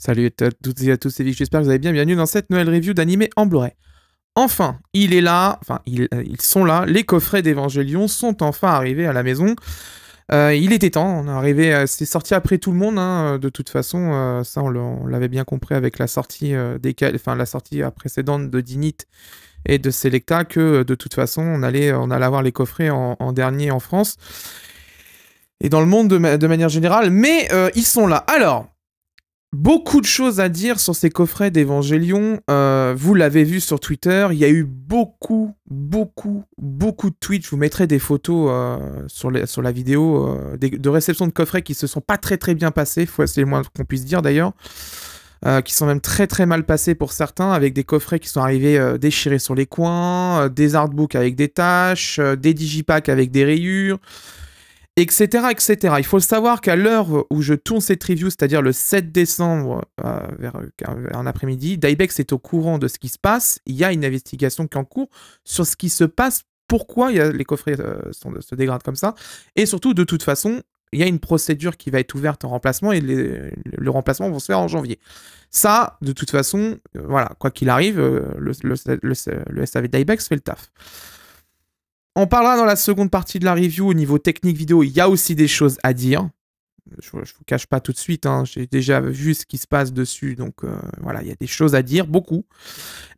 Salut à toutes et à tous, c'est Vic, j'espère que vous allez bien. Bienvenue dans cette nouvelle review d'animé en blu Enfin, il est là, enfin, euh, ils, sont là, les coffrets d'Evangélion sont enfin arrivés à la maison. Euh, il était temps, on est arrivé, euh, c'est sorti après tout le monde, hein, de toute façon, ça on l'avait bien compris avec la sortie, enfin, la sortie précédente de Dinit et de Selecta, que de toute façon on allait, on allait avoir les coffrets en, dernier en France et dans le monde de manière générale, mais ils sont là. Alors, Beaucoup de choses à dire sur ces coffrets d'Évangélion. Euh, vous l'avez vu sur Twitter, il y a eu beaucoup, beaucoup, beaucoup de tweets. Je vous mettrai des photos euh, sur, la vidéo euh, de réception de coffrets qui se sont pas très très bien passés. C'est le moins qu'on puisse dire d'ailleurs. qui sont même très très mal passés pour certains, avec des coffrets qui sont arrivés déchirés sur les coins, des artbooks avec des taches, des digipacks avec des rayures etc., etc. Il faut savoir qu'à l'heure où je tourne cette review, c'est-à-dire le 7 décembre, euh, vers, un après-midi, Dybex est au courant de ce qui se passe. Il y a une investigation qui est en cours sur ce qui se passe, pourquoi les coffrets euh, se dégradent comme ça. Et surtout, de toute façon, il y a une procédure qui va être ouverte en remplacement et le remplacement va se faire en janvier. Ça, de toute façon, euh, voilà, quoi qu'il arrive, le, le SAV Dybex fait le taf. On parlera dans la seconde partie de la review au niveau technique vidéo. Il y a aussi des choses à dire. Je ne vous cache pas tout de suite, hein, j'ai déjà vu ce qui se passe dessus, donc euh, voilà, il y a des choses à dire, beaucoup.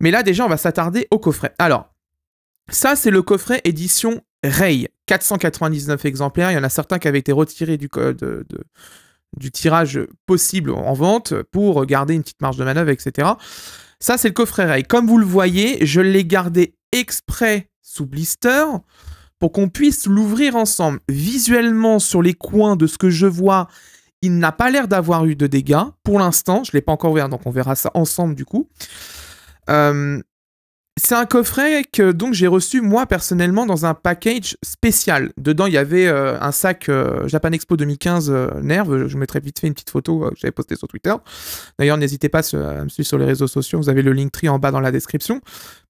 Mais là déjà, on va s'attarder au coffret. Alors, ça c'est le coffret édition Ray, 499 exemplaires, il y en a certains qui avaient été retirés du, du tirage possible en vente pour garder une petite marge de manœuvre, etc. Ça, c'est le coffret Ray. Comme vous le voyez, je l'ai gardé exprès sous blister pour qu'on puisse l'ouvrir ensemble. Visuellement, sur les coins de ce que je vois, il n'a pas l'air d'avoir eu de dégâts. Pour l'instant, je ne l'ai pas encore ouvert, donc on verra ça ensemble du coup. Euh, c'est un coffret que donc j'ai reçu moi personnellement dans un package spécial. Dedans, il y avait euh, un sac euh, Japan Expo 2015 euh, Nerve. Je vous mettrai vite fait une petite photo que j'avais postée sur Twitter. D'ailleurs, n'hésitez pas à me suivre sur les réseaux sociaux. Vous avez le link tree en bas dans la description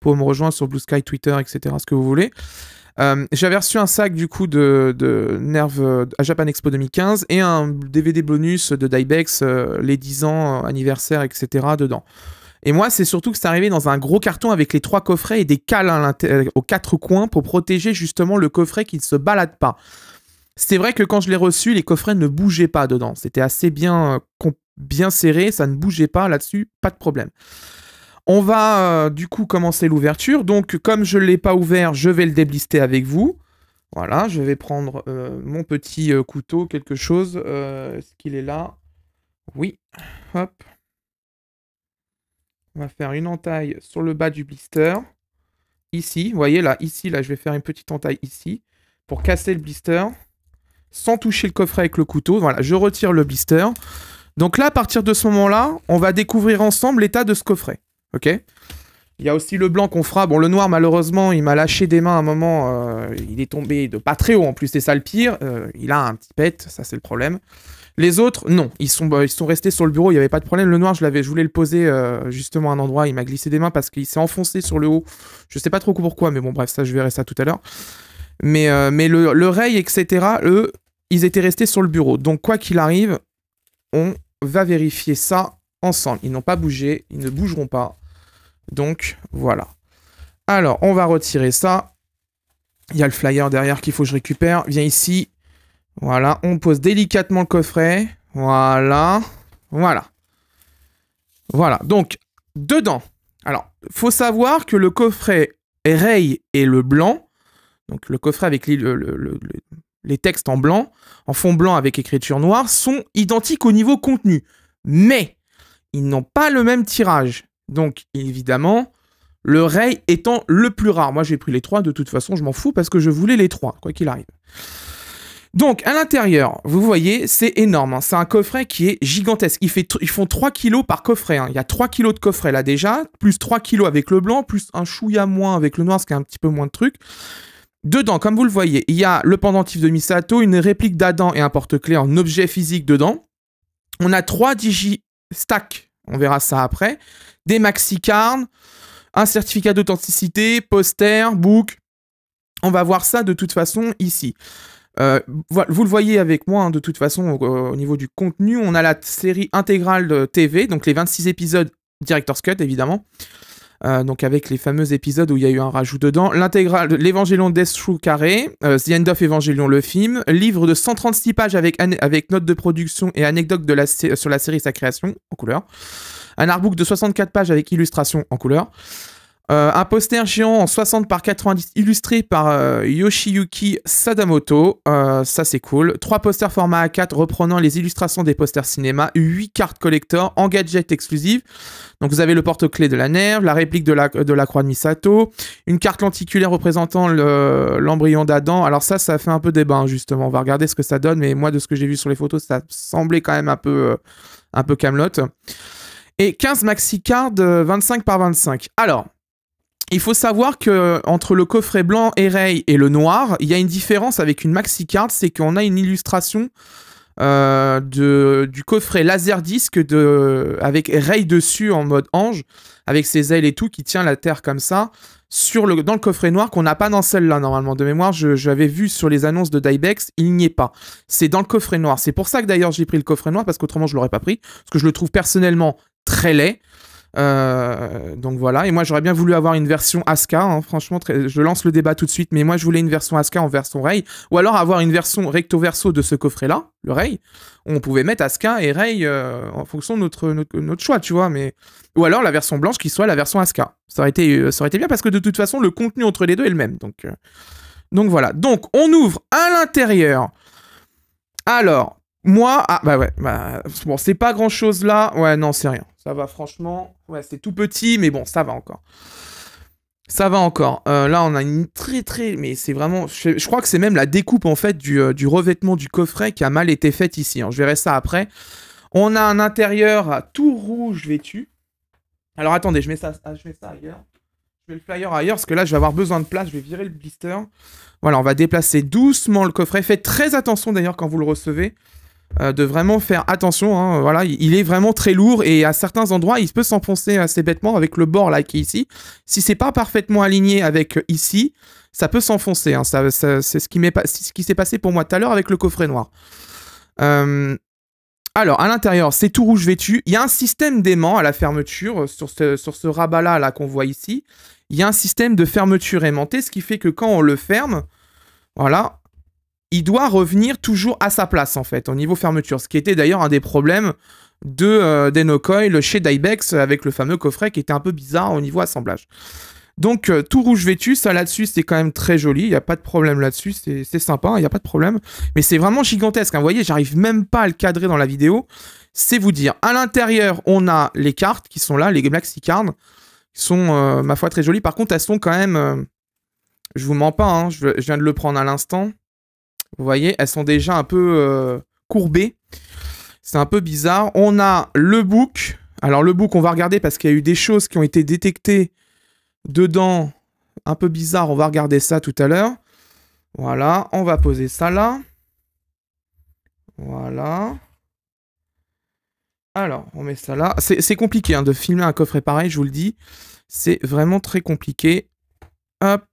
pour me rejoindre sur Blue Sky, Twitter, etc. Ce que vous voulez. j'avais reçu un sac du coup de, de Nerve à Japan Expo 2015 et un DVD bonus de Dybex, les 10 ans anniversaire, etc. dedans. Et moi, c'est surtout que c'est arrivé dans un gros carton avec les trois coffrets et des cales euh, aux quatre coins pour protéger justement le coffret qui ne se balade pas. C'est vrai que quand je l'ai reçu, les coffrets ne bougeaient pas dedans. C'était assez bien, euh, bien serré, ça ne bougeait pas là-dessus, pas de problème. On va euh, du coup commencer l'ouverture. Donc, comme je ne l'ai pas ouvert, je vais le déblister avec vous. Voilà, je vais prendre mon petit couteau, quelque chose. Est-ce qu'il est là Oui. Hop. On va faire une entaille sur le bas du blister. Ici, vous voyez là, ici, là, je vais faire une petite entaille ici pour casser le blister sans toucher le coffret avec le couteau. Voilà, je retire le blister. Donc là, à partir de ce moment-là, on va découvrir ensemble l'état de ce coffret. Ok Il y a aussi le blanc qu'on fera. Bon, le noir, malheureusement, il m'a lâché des mains à un moment. Euh, il est tombé de pas très haut en plus, c'est ça le pire. Euh, il a un petit pet, ça c'est le problème. Les autres, non, ils sont, bah, ils sont restés sur le bureau, il n'y avait pas de problème. Le noir, je l'avais, je voulais le poser euh, justement à un endroit, il m'a glissé des mains parce qu'il s'est enfoncé sur le haut. Je ne sais pas trop pourquoi, mais bon, bref, ça, je verrai ça tout à l'heure. Mais, euh, mais le, le etc., eux, ils étaient restés sur le bureau. Donc, quoi qu'il arrive, on va vérifier ça ensemble. Ils n'ont pas bougé, ils ne bougeront pas. Donc, voilà. Alors, on va retirer ça. Il y a le flyer derrière qu'il faut que je récupère. Viens ici. Voilà, on pose délicatement le coffret. Voilà. Voilà. Voilà. Donc, dedans. Alors, faut savoir que le coffret Ray et le blanc, donc le coffret avec les, les textes en blanc, en fond blanc avec écriture noire, sont identiques au niveau contenu. Mais, ils n'ont pas le même tirage. Donc, évidemment, le Ray étant le plus rare. Moi, j'ai pris les trois, de toute façon, je m'en fous parce que je voulais les trois, quoi qu'il arrive. Donc, à l'intérieur, vous voyez, c'est énorme. Hein. C'est un coffret qui est gigantesque. Il fait ils font 3 kilos par coffret. Hein. Il y a 3 kilos de coffret là déjà, plus 3 kilos avec le blanc, plus un chouïa moins avec le noir, ce qui est un petit peu moins de trucs. Dedans, comme vous le voyez, il y a le pendentif de Misato, une réplique d'Adam et un porte-clés en objet physique dedans. On a 3 digi stack, on verra ça après, des maxi cards, un certificat d'authenticité, poster, book. On va voir ça de toute façon ici. Euh, vous le voyez avec moi, hein, de toute façon, au, niveau du contenu, on a la série intégrale de TV, donc les 26 épisodes Director's Cut, évidemment. Euh, donc avec les fameux épisodes où il y a eu un rajout dedans, l'intégrale, Death True Carré, euh, The End of Evangelion le film, livre de 136 pages avec, avec notes de production et anecdotes de sur la série sa création en couleur, un artbook de 64 pages avec illustration en couleur, euh, un poster géant en 60 par 90 illustré par euh, Yoshiyuki Sadamoto, euh, ça c'est cool. Trois posters format A4 reprenant les illustrations des posters cinéma, Huit cartes collector en gadget exclusive. Donc vous avez le porte clé de la nerve, la réplique de la, de la croix de Misato, une carte lenticulaire représentant l'embryon d'Adam. Alors ça, ça fait un peu débat hein, justement. On va regarder ce que ça donne, mais moi de ce que j'ai vu sur les photos, ça semblait quand même un peu, un peu camelote. Et 15 maxi cards 25 par 25. Alors, il faut savoir que entre le coffret blanc Ray et le noir, il y a une différence avec une maxi card, c'est qu'on a une illustration euh, de, du coffret laser disque de, avec Ray dessus en mode ange, avec ses ailes et tout, qui tient la Terre comme ça, sur le, dans le coffret noir qu'on n'a pas dans celle-là normalement. De mémoire, j'avais vu sur les annonces de Dybex, il n'y est pas. C'est dans le coffret noir. C'est pour ça que d'ailleurs j'ai pris le coffret noir, parce qu'autrement je l'aurais pas pris, parce que je le trouve personnellement très laid. Euh, donc voilà. Et moi, j'aurais bien voulu avoir une version Aska hein. Franchement, je lance le débat tout de suite. Mais moi, je voulais une version Aska en version Rey. Ou alors avoir une version recto verso de ce coffret-là, le Rey. On pouvait mettre Aska et Rey euh, en fonction de notre, notre, choix, tu vois. Mais... Ou alors la version blanche qui soit la version Aska Ça aurait, été, euh, ça aurait été bien parce que de toute façon, le contenu entre les deux est le même. Donc, donc voilà. Donc, on ouvre à l'intérieur. Alors, moi, ah bah ouais, bah, c'est pas grand chose là. Ouais, non, c'est rien. Ça va, franchement. Ouais, c'est tout petit, mais bon, ça va encore. Ça va encore. Euh, là, on a une très très. Mais c'est vraiment. Je, crois que c'est même la découpe en fait euh, du, revêtement du coffret qui a mal été faite ici. Hein. Je verrai ça après. On a un intérieur tout rouge vêtu. Alors attendez, je mets ça, ah, je mets ça ailleurs. Je mets le flyer ailleurs parce que là, je vais avoir besoin de place. Je vais virer le blister. Voilà, on va déplacer doucement le coffret. Faites très attention d'ailleurs quand vous le recevez. Euh, de vraiment faire attention. Hein. voilà, il est vraiment très lourd et à certains endroits, il peut s'enfoncer assez bêtement avec le bord là qui est ici. Si c'est pas parfaitement aligné avec ici, ça peut s'enfoncer. Hein, ça, c'est ce qui s'est passé pour moi tout à l'heure avec le coffret noir. Euh, alors, à l'intérieur, c'est tout rouge vêtu. Il y a un système d'aimant à la fermeture euh, sur ce, sur ce rabat-là -là, qu'on voit ici. Il y a un système de fermeture aimantée, ce qui fait que quand on le ferme, voilà, il doit revenir toujours à sa place, en fait, au niveau fermeture. Ce qui était d'ailleurs un des problèmes de euh, Denocoil chez Dybex avec le fameux coffret qui était un peu bizarre au niveau assemblage. Donc euh, tout rouge vêtu, ça là-dessus c'est quand même très joli, il n'y a pas de problème là-dessus, c'est sympa, hein, il n'y a pas de problème. Mais c'est vraiment gigantesque, hein. vous voyez, j'arrive même pas à le cadrer dans la vidéo. C'est vous dire, à l'intérieur on a les cartes qui sont là, les Black Cards, qui sont euh, ma foi très jolies. Par contre elles sont quand même, euh, je vous mens pas, hein, je, viens de le prendre à l'instant. Vous voyez, elles sont déjà un peu euh, courbées. C'est un peu bizarre. On a le book. Alors le book, on va regarder parce qu'il y a eu des choses qui ont été détectées dedans. Un peu bizarre, on va regarder ça tout à l'heure. Voilà, on va poser ça là. Voilà. Alors, on met ça là. C'est compliqué hein, de filmer un coffret pareil, je vous le dis. C'est vraiment très compliqué. Hop.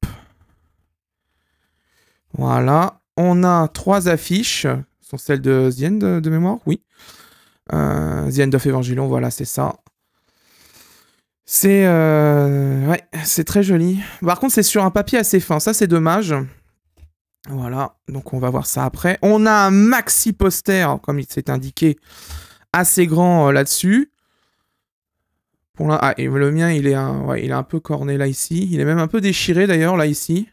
Voilà on a trois affiches, ce sont celles de The euh, de mémoire, oui. Euh, The End of Evangelion, voilà, c'est ça. C'est euh, ouais, c'est très joli. Par contre, c'est sur un papier assez fin, ça c'est dommage. Voilà, donc on va voir ça après. On a un maxi poster, comme il s'est indiqué, assez grand euh, là-dessus. Pour ah, et le mien, il est, un... il est un peu corné là ici. Il est même un peu déchiré d'ailleurs là ici.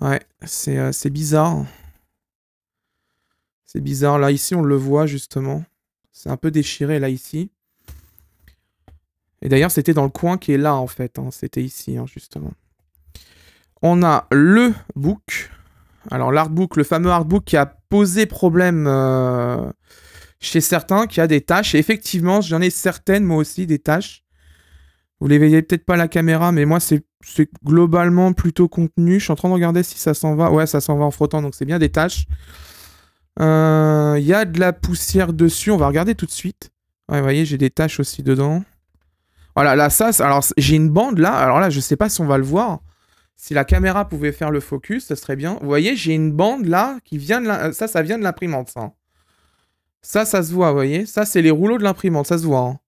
Ouais, euh, c'est bizarre. C'est bizarre. Là, ici, on le voit justement. C'est un peu déchiré, là, ici. Et d'ailleurs, c'était dans le coin qui est là, en fait. Hein. C'était ici, hein, justement. On a le book. Alors, l'artbook, le fameux artbook qui a posé problème euh, chez certains, qui a des tâches. Et effectivement, j'en ai certaines, moi aussi, des tâches. Vous les voyez peut-être pas la caméra, mais moi, c'est globalement plutôt contenu. Je suis en train de regarder si ça s'en va. Ouais, ça s'en va en frottant, donc c'est bien des taches. Euh, il y a de la poussière dessus. On va regarder tout de suite. Ouais, vous voyez, j'ai des tâches aussi dedans. Voilà, là, ça, alors j'ai une bande là. Alors là, je sais pas si on va le voir. Si la caméra pouvait faire le focus, ça serait bien. Vous voyez, j'ai une bande là qui vient de ça, ça vient de l'imprimante. Ça. ça, ça se voit, vous voyez. Ça, c'est les rouleaux de l'imprimante, ça se voit. Hein.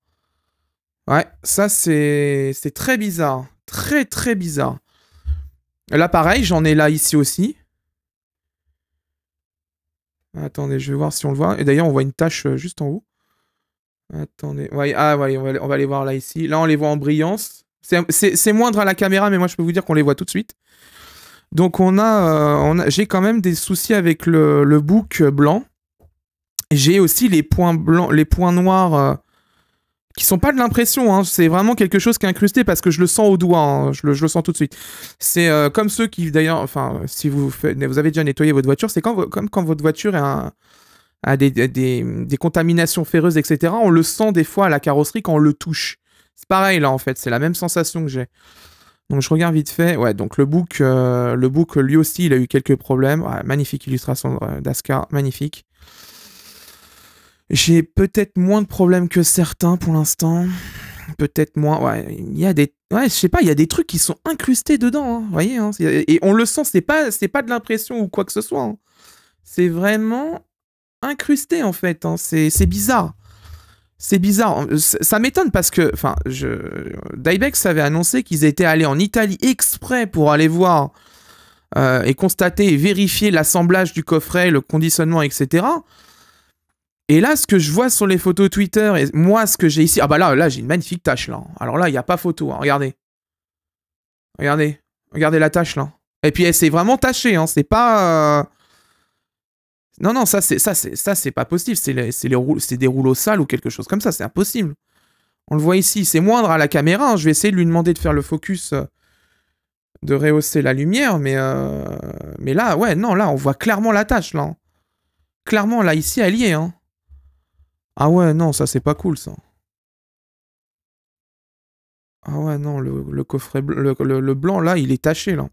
Ouais, ça c'est très bizarre. Très très bizarre. Là pareil, j'en ai là ici aussi. Attendez, je vais voir si on le voit. Et d'ailleurs, on voit une tache euh, juste en haut. Attendez. ah, ouais, on, va, les voir là ici. Là, on les voit en brillance. C'est moindre à la caméra, mais moi, je peux vous dire qu'on les voit tout de suite. Donc, on a, euh, j'ai quand même des soucis avec le, le bouc blanc. J'ai aussi les points blancs, les points noirs. Euh, qui sont pas de l'impression, hein. c'est vraiment quelque chose qui est incrusté parce que je le sens au doigt, hein. je, le, sens tout de suite. C'est euh, comme ceux qui, d'ailleurs, enfin, si vous, vous avez déjà nettoyé votre voiture, c'est comme quand votre voiture a, des, des, contaminations ferreuses, etc. On le sent des fois à la carrosserie quand on le touche. C'est pareil là en fait, c'est la même sensation que j'ai. Donc je regarde vite fait. Ouais, donc le book, euh, le book lui aussi, il a eu quelques problèmes. magnifique illustration euh, d'Ascar, magnifique. J'ai peut-être moins de problèmes que certains pour l'instant. Peut-être moins. Ouais, il y a des. je sais pas, il y a des trucs qui sont incrustés dedans, hein, voyez. Hein. et on le sent, c'est pas, c'est pas de l'impression ou quoi que ce soit. Hein. C'est vraiment incrusté en fait. C'est bizarre. C'est bizarre. Ça m'étonne parce que, enfin, je... Dybex avait annoncé qu'ils étaient allés en Italie exprès pour aller voir euh, et constater et vérifier l'assemblage du coffret, le conditionnement, etc. Et là, ce que je vois sur les photos Twitter, et moi, ce que j'ai ici. Ah bah là, là j'ai une magnifique tâche, là. Alors là, il n'y a pas photo, hein. regardez. Regardez. Regardez la tâche, là. Et puis, elle s'est vraiment taché hein. C'est pas. Euh, non, non, ça, c'est ça, c'est ça, c'est pas possible. C'est les, les des rouleaux sales ou quelque chose comme ça. C'est impossible. On le voit ici. C'est moindre à la caméra. Hein. Je vais essayer de lui demander de faire le focus, euh, de rehausser la lumière, mais euh, mais là, ouais, non, là, on voit clairement la tâche, là. Hein. Clairement, là, ici, elle y est. Hein. Ah ouais, non, ça c'est pas cool ça. Ah ouais, non, le, coffret le, blanc, là, il est taché, là.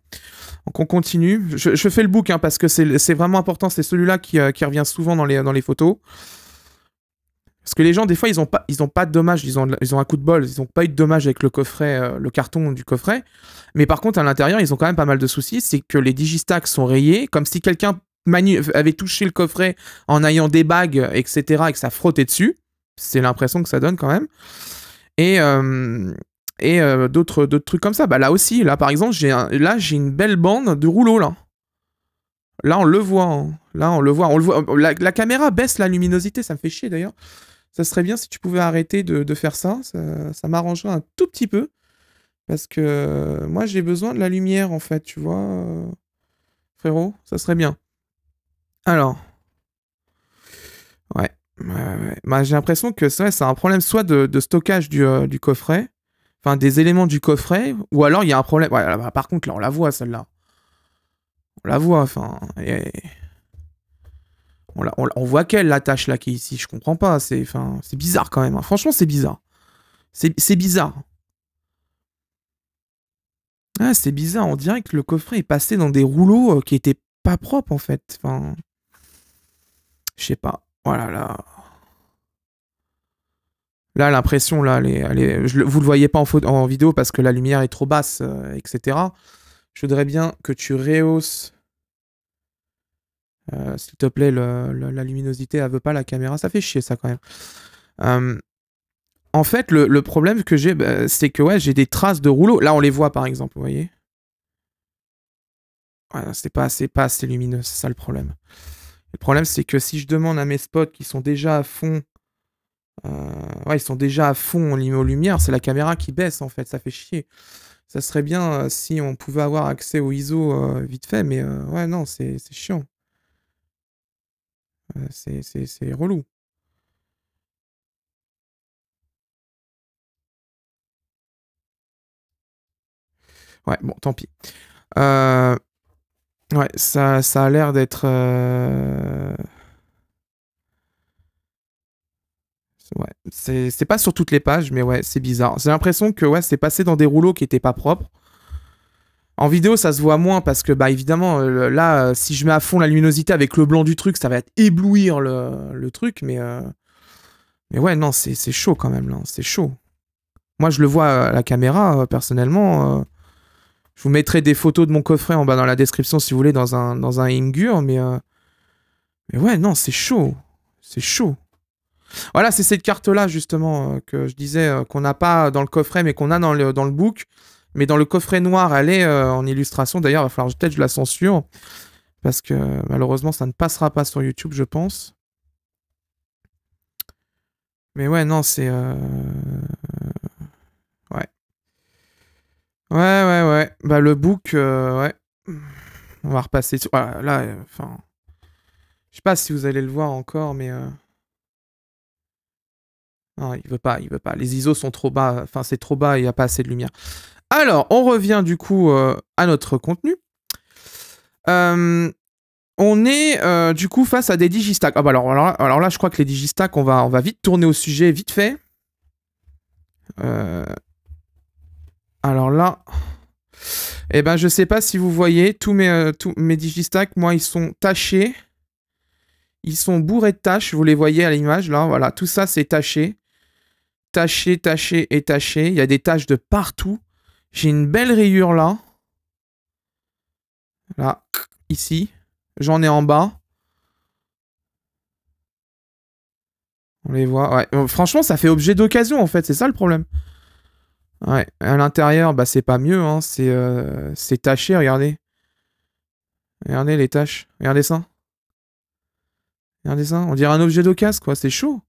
Donc on continue. Je, fais le book, hein, parce que c'est vraiment important. C'est celui-là euh, qui, revient souvent dans les, dans les photos. Parce que les gens, des fois, ils n'ont pas, pas de dommages. Ils ont, ils ont un coup de bol. Ils n'ont pas eu de dommages avec le coffret, euh, le carton du coffret. Mais par contre, à l'intérieur, ils ont quand même pas mal de soucis. C'est que les digistacks sont rayés, comme si quelqu'un avait touché le coffret en ayant des bagues, etc., et que ça frottait dessus. C'est l'impression que ça donne quand même. Et, euh, et euh, d'autres d'autres trucs comme ça. Bah, là aussi, là par exemple, j'ai là j'ai une belle bande de rouleaux là. Là on le voit, hein. là on le voit, on le voit. La, caméra baisse la luminosité, ça me fait chier d'ailleurs. Ça serait bien si tu pouvais arrêter de, faire ça. Ça, ça m'arrangerait un tout petit peu. Parce que moi j'ai besoin de la lumière en fait, tu vois. Euh, frérot, ça serait bien. Alors. Ouais. Bah, j'ai l'impression que c'est un problème soit de, stockage euh, du, coffret, enfin des éléments du coffret, ou alors il y a un problème. Bah, par contre, là, on la voit celle-là. On la voit, enfin. On, voit qu'elle, la tâche là qui est ici. Je comprends pas. C'est bizarre quand même. Hein. Franchement, c'est bizarre. C'est bizarre. Ah, c'est bizarre. On dirait que le coffret est passé dans des rouleaux euh, qui étaient pas propres en fait. Enfin. Je sais pas. Voilà, oh là. Là, l'impression, là, elle est, vous le voyez pas en, en, vidéo parce que la lumière est trop basse, euh, etc. Je voudrais bien que tu rehausses, euh, s'il te plaît, la luminosité. Elle veut pas la caméra. Ça fait chier, ça, quand même. en fait, le, problème que j'ai, bah, c'est que ouais, j'ai des traces de rouleau. Là, on les voit, par exemple, vous voyez. Ouais, c'est pas pas assez lumineux, c'est ça le problème. Le problème, c'est que si je demande à mes spots qui sont déjà à fond, euh, ouais, ils sont déjà à fond en lumière, c'est la caméra qui baisse en fait, ça fait chier. Ça serait bien euh, si on pouvait avoir accès au ISO euh, vite fait, mais ouais, non, c'est chiant. c'est relou. Ouais, bon, tant pis. Euh, Ouais, ça, a l'air d'être. Euh, ouais, c'est pas sur toutes les pages, mais ouais, c'est bizarre. J'ai l'impression que ouais, c'est passé dans des rouleaux qui étaient pas propres. En vidéo, ça se voit moins parce que, bah, évidemment, euh, là, euh, si je mets à fond la luminosité avec le blanc du truc, ça va être éblouir hein, le, truc, mais. Mais ouais, non, c'est chaud quand même, là. Hein, c'est chaud. Moi, je le vois à la caméra, personnellement. Je vous mettrai des photos de mon coffret en bas dans la description si vous voulez, dans un, dans un Ingur, mais. Euh, mais ouais, non, c'est chaud. C'est chaud. Voilà, c'est cette carte-là, justement, euh, que je disais euh, qu'on n'a pas dans le coffret, mais qu'on a dans le, dans le book. Mais dans le coffret noir, elle est en illustration. D'ailleurs, il va falloir peut-être que je la censure. Parce que malheureusement, ça ne passera pas sur YouTube, je pense. Mais ouais, non, c'est. Ouais, ouais, ouais. Bah, le book, euh, ouais. On va repasser. là, euh, enfin. je sais pas si vous allez le voir encore, mais. Euh, non, il veut pas, il veut pas. Les ISO sont trop bas. Enfin, c'est trop bas, il n'y a pas assez de lumière. Alors, on revient du coup à notre contenu. on est du coup face à des digistacks. Ah bah alors, alors, là, je crois que les digistacks, on va, on va vite tourner au sujet, vite fait. Euh, alors là, eh ben, je sais pas si vous voyez, tous mes, euh, digistacks, moi, ils sont tachés. Ils sont bourrés de taches, vous les voyez à l'image, là, voilà. Tout ça, c'est taché. Taché, taché et taché. Il y a des taches de partout. J'ai une belle rayure là. Là, ici. J'en ai en bas. On les voit. Franchement, ça fait objet d'occasion, en fait. C'est ça le problème. Ouais, à l'intérieur, bah c'est pas mieux, hein. Euh, c'est taché, regardez. Regardez les taches, regardez ça. Regardez ça, on dirait un objet d'occasion, quoi, c'est chaud.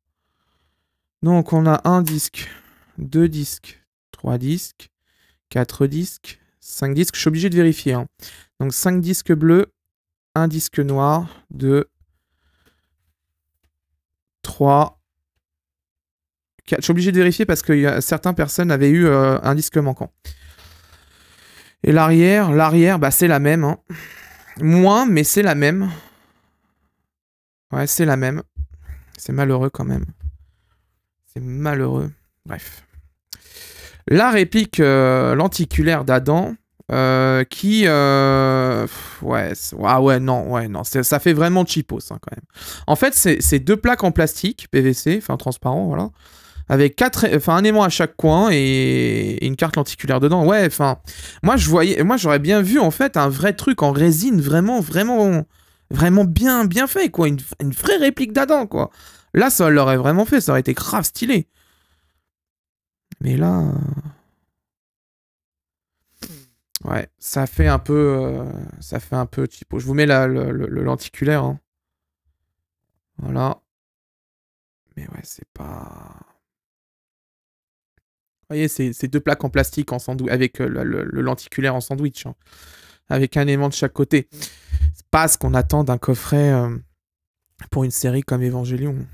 Donc on a un disque, deux disques, trois disques, quatre disques, cinq disques, je suis obligé de vérifier. Hein. Donc cinq disques bleus, un disque noir, deux, trois, je suis obligé de vérifier parce que certaines personnes avaient eu euh, un disque manquant. Et l'arrière, l'arrière, bah c'est la même. Hein. Moins, mais c'est la même. Ouais, c'est la même. C'est malheureux quand même. C'est malheureux. Bref. La réplique euh, lenticulaire d'Adam, euh, qui... ouais, ah ouais, non, ouais, non. Ça fait vraiment cheapos, hein, quand même. En fait, c'est deux plaques en plastique, PVC, enfin transparent, voilà avec quatre, enfin un aimant à chaque coin et une carte lenticulaire dedans. Ouais, enfin, moi je voyais, moi j'aurais bien vu en fait un vrai truc en résine, vraiment, vraiment, vraiment bien, bien fait quoi, une, vraie réplique d'Adam quoi. Là, ça l'aurait vraiment fait, ça aurait été grave stylé. Mais là, euh, ouais, ça fait un peu, euh, ça fait un peu Je vous mets le, lenticulaire. Hein. Voilà. Mais ouais, c'est pas voyez, c'est deux plaques en plastique en sandwich, avec euh, le, lenticulaire en sandwich, hein. avec un aimant de chaque côté. C'est pas ce qu'on attend d'un coffret euh, pour une série comme Evangelion.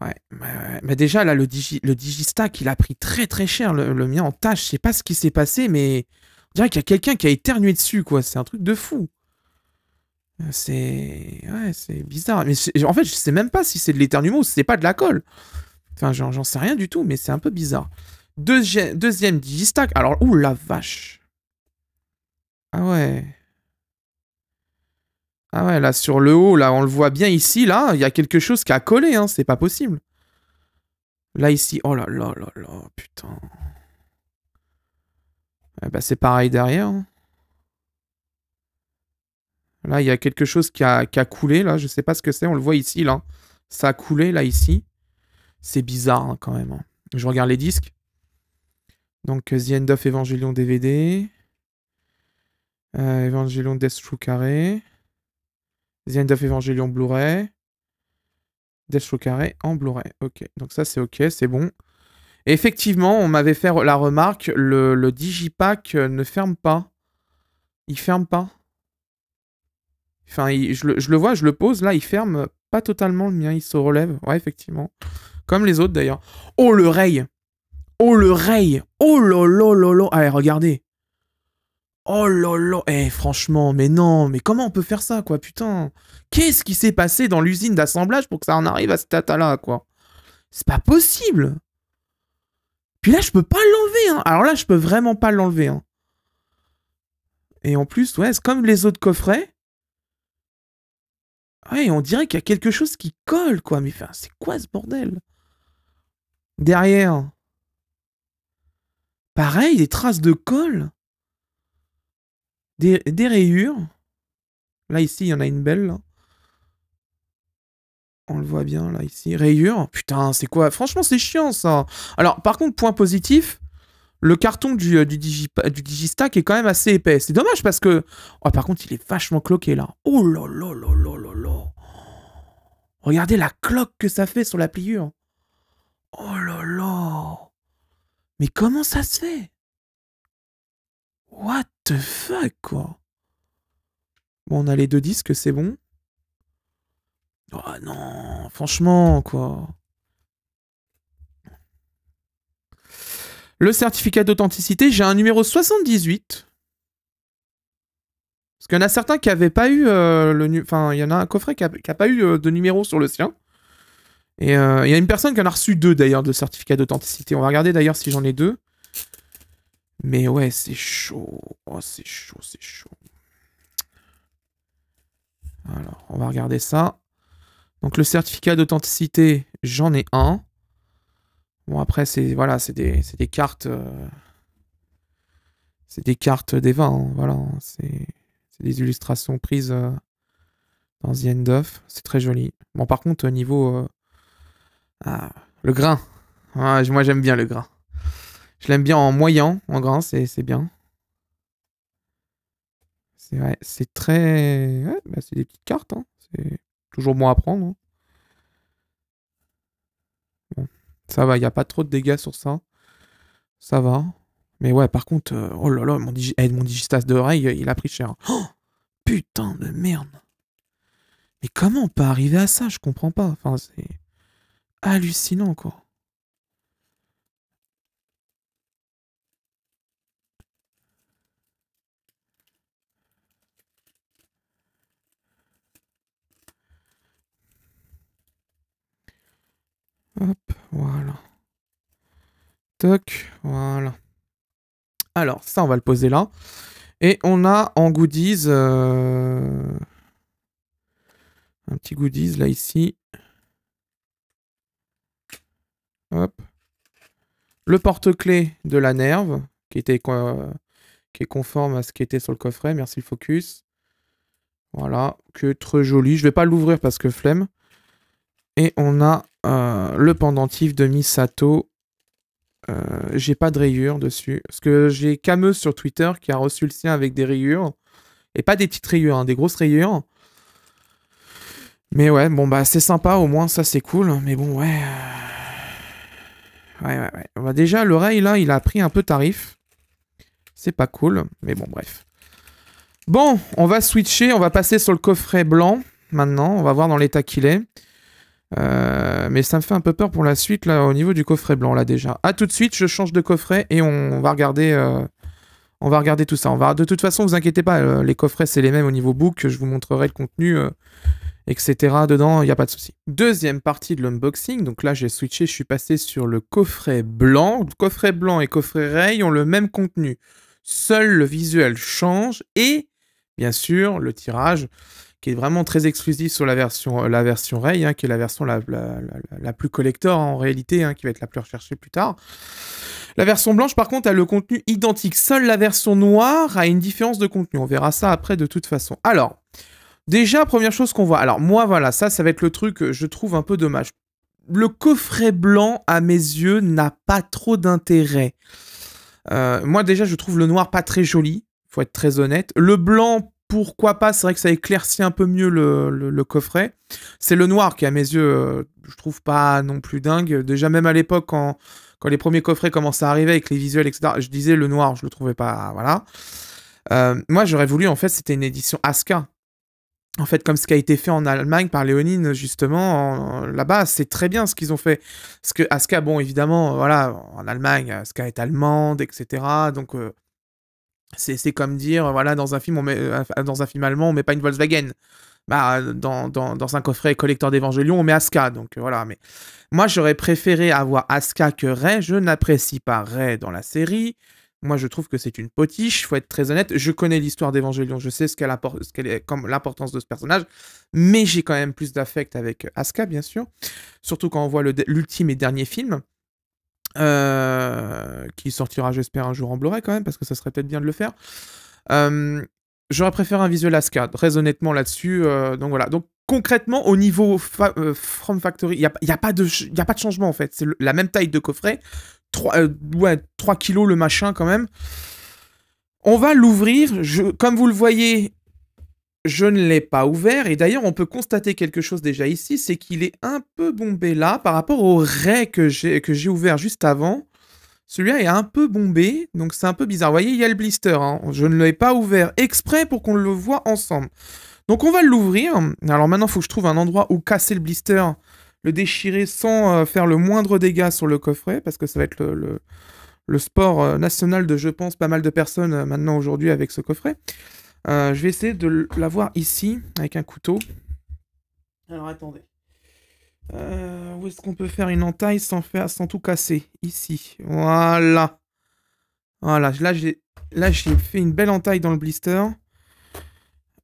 Ouais, mais, déjà là, le, digi, le Digistack, il a pris très très cher le, mien en tâche. Je sais pas ce qui s'est passé, mais on dirait qu'il y a quelqu'un qui a éternué dessus, quoi. C'est un truc de fou. C'est. Ouais, c'est bizarre. Mais en fait, je sais même pas si c'est de l'éternuement ou si c'est pas de la colle. Enfin, j'en sais rien du tout, mais c'est un peu bizarre. Deuxième deuxième digistack. Alors, ouh la vache. Ah ouais. Ah ouais, là, sur le haut, là, on le voit bien ici, là, il y a quelque chose qui a collé, hein, c'est pas possible. Là, ici, oh là là là là, putain. Eh ben, c'est pareil derrière. Hein. Là, il y a quelque chose qui a, qui a coulé, là, je sais pas ce que c'est, on le voit ici, là. Ça a coulé, là, ici c'est bizarre hein, quand même. Hein. Je regarde les disques. Donc euh, The End of Evangelion DVD. Euh, Evangelion Death Carré. The End of Evangelion Blu-ray. Death Carré en Blu-ray. Ok, donc ça c'est ok, c'est bon. effectivement, on m'avait fait la remarque, le, Digipack euh, ne ferme pas. Il ferme pas. Enfin, je, le, je, le, vois, je le pose, là, il ferme pas totalement le mien, il se relève. Ouais, effectivement comme les autres d'ailleurs. Oh le l'oreille Oh le Ray Oh lolo lolo Allez, ah, regardez Oh lolo Eh, franchement, mais non, mais comment on peut faire ça, quoi, putain Qu'est-ce qui s'est passé dans l'usine d'assemblage pour que ça en arrive à cet état là quoi C'est pas possible Puis là, je peux pas l'enlever, hein Alors là, je peux vraiment pas l'enlever, hein Et en plus, ouais, c'est comme les autres coffrets. Ouais, on dirait qu'il y a quelque chose qui colle, quoi. Mais c'est quoi ce bordel derrière. Pareil, des traces de colle. Des, des rayures. Là, ici, il y en a une belle. On le voit bien, là, ici. Rayures. Putain, c'est quoi Franchement, c'est chiant, ça. Alors, par contre, point positif, le carton du, euh, du, du Digistack est quand même assez épais. C'est dommage parce que... Oh, par contre, il est vachement cloqué, là. Oh là là là là là là. Regardez la cloque que ça fait sur la pliure. Oh là là Mais comment ça se fait What the fuck, quoi Bon, on a les deux disques, c'est bon. Oh non, franchement, quoi. Le certificat d'authenticité, j'ai un numéro 78. Parce qu'il y en a certains qui n'avaient pas eu euh, le le... Enfin, il y en a un coffret qui n'a pas eu euh, de numéro sur le sien. Et euh, il y a une personne qui en a reçu deux d'ailleurs de certificat d'authenticité. On va regarder d'ailleurs si j'en ai deux. Mais ouais, c'est chaud. Oh, c'est chaud, c'est chaud. Alors, on va regarder ça. Donc le certificat d'authenticité, j'en ai un. Bon après c'est voilà, c'est des, des, cartes euh, c'est des cartes des vins, hein, voilà, hein. c'est des illustrations prises euh, dans The End of, c'est très joli. Bon par contre au niveau ah, le grain. Ah, moi, j'aime bien le grain. Je l'aime bien en moyen, en grain, c'est bien. C'est c'est très. Ouais, bah, c'est des petites cartes. Hein. C'est toujours bon à prendre. Hein. Bon, ça va, il n'y a pas trop de dégâts sur ça. Ça va. Mais ouais, par contre, euh, oh là là, mon, digi eh, d'oreille, il a pris cher. Oh, putain de merde. Mais comment on peut arriver à ça Je comprends pas. Enfin, c'est hallucinant, quoi. Hop, voilà. Toc, voilà. Alors, ça, on va le poser là. Et on a en goodies... Euh, un petit goodies, là, ici. Le porte clé de la nerve, qui, était, qui est conforme à ce qui était sur le coffret. Merci Focus. Voilà, que très joli. Je vais pas l'ouvrir parce que flemme. Et on a euh, le pendentif de Misato. Euh, j'ai pas de rayures dessus. Parce que j'ai Cameuse sur Twitter qui a reçu le sien avec des rayures. Et pas des petites rayures, hein, des grosses rayures. Mais ouais, bon bah c'est sympa au moins, ça c'est cool. Mais bon ouais, euh, ouais, ouais, ouais. Bah, déjà, l'oreille, là, il a pris un peu tarif. C'est pas cool, mais bon, bref. Bon, on va switcher, on va passer sur le coffret blanc maintenant. On va voir dans l'état qu'il est. Euh, mais ça me fait un peu peur pour la suite, là, au niveau du coffret blanc, là, déjà. À tout de suite, je change de coffret et on va regarder... Euh, on va regarder tout ça. On va, de toute façon, vous inquiétez pas, euh, les coffrets, c'est les mêmes au niveau book. Je vous montrerai le contenu etc. Dedans, il n'y a pas de souci. Deuxième partie de l'unboxing, donc là j'ai switché, je suis passé sur le coffret blanc. coffret blanc et coffret Ray ont le même contenu. Seul le visuel change et bien sûr le tirage qui est vraiment très exclusif sur la version, euh, la version Ray, hein, qui est la version la, plus collector hein, en réalité, hein, qui va être la plus recherchée plus tard. La version blanche, par contre, a le contenu identique. Seule la version noire a une différence de contenu. On verra ça après de toute façon. Alors, Déjà, première chose qu'on voit. Alors, moi, voilà, ça, ça va être le truc euh, je trouve un peu dommage. Le coffret blanc, à mes yeux, n'a pas trop d'intérêt. Euh, moi, déjà, je trouve le noir pas très joli. Faut être très honnête. Le blanc, pourquoi pas C'est vrai que ça éclaircit un peu mieux le, coffret. C'est le noir qui, à mes yeux, euh, je trouve pas non plus dingue. Déjà, même à l'époque, quand, quand les premiers coffrets commençaient à arriver avec les visuels, etc., je disais le noir, je le trouvais pas. Voilà. moi, j'aurais voulu, en fait, c'était une édition Aska en fait, comme ce qui a été fait en Allemagne par Léonine, justement, là-bas, c'est très bien ce qu'ils ont fait. Parce que Aska, bon, évidemment, euh, voilà, en Allemagne, euh, Asuka est allemande, etc. Donc, euh, c'est comme dire, voilà, dans un film, on met, dans un film allemand, on met pas une Volkswagen. Bah, dans, dans, un coffret collecteur d'évangélion, on met Aska. Donc, voilà. Mais moi, j'aurais préféré avoir Asuka que Ray. Je n'apprécie pas Ray dans la série. Moi, je trouve que c'est une potiche, il faut être très honnête. Je connais l'histoire d'Evangélion, je sais ce qu'elle apporte, ce qu'elle est, comme l'importance de ce personnage, mais j'ai quand même plus d'affect avec Asuka, bien sûr. Surtout quand on voit l'ultime et dernier film, euh, qui sortira, j'espère, un jour en Blu-ray quand même, parce que ça serait peut-être bien de le faire. Euh, j'aurais préféré un visuel Asuka, très honnêtement là-dessus. Euh, donc voilà. Donc concrètement, au niveau From Factory, il n'y y a, a pas de changement en fait. C'est la même taille de coffret. 3, euh, kilos le machin quand même. On va l'ouvrir. Comme vous le voyez, je ne l'ai pas ouvert. Et d'ailleurs, on peut constater quelque chose déjà ici, c'est qu'il est un peu bombé là par rapport au ray que j'ai ouvert juste avant. Celui-là est un peu bombé, donc c'est un peu bizarre. Vous voyez, il y a le blister. Hein. Je ne l'ai pas ouvert exprès pour qu'on le voit ensemble. Donc on va l'ouvrir. Alors maintenant, il faut que je trouve un endroit où casser le blister le déchirer sans euh, faire le moindre dégât sur le coffret, parce que ça va être le, sport euh, national de, je pense, pas mal de personnes euh, maintenant aujourd'hui avec ce coffret. je vais essayer de l'avoir ici, avec un couteau. Alors attendez. où est-ce qu'on peut faire une entaille sans, faire, sans tout casser Ici. Voilà. Voilà, là j'ai fait une belle entaille dans le blister.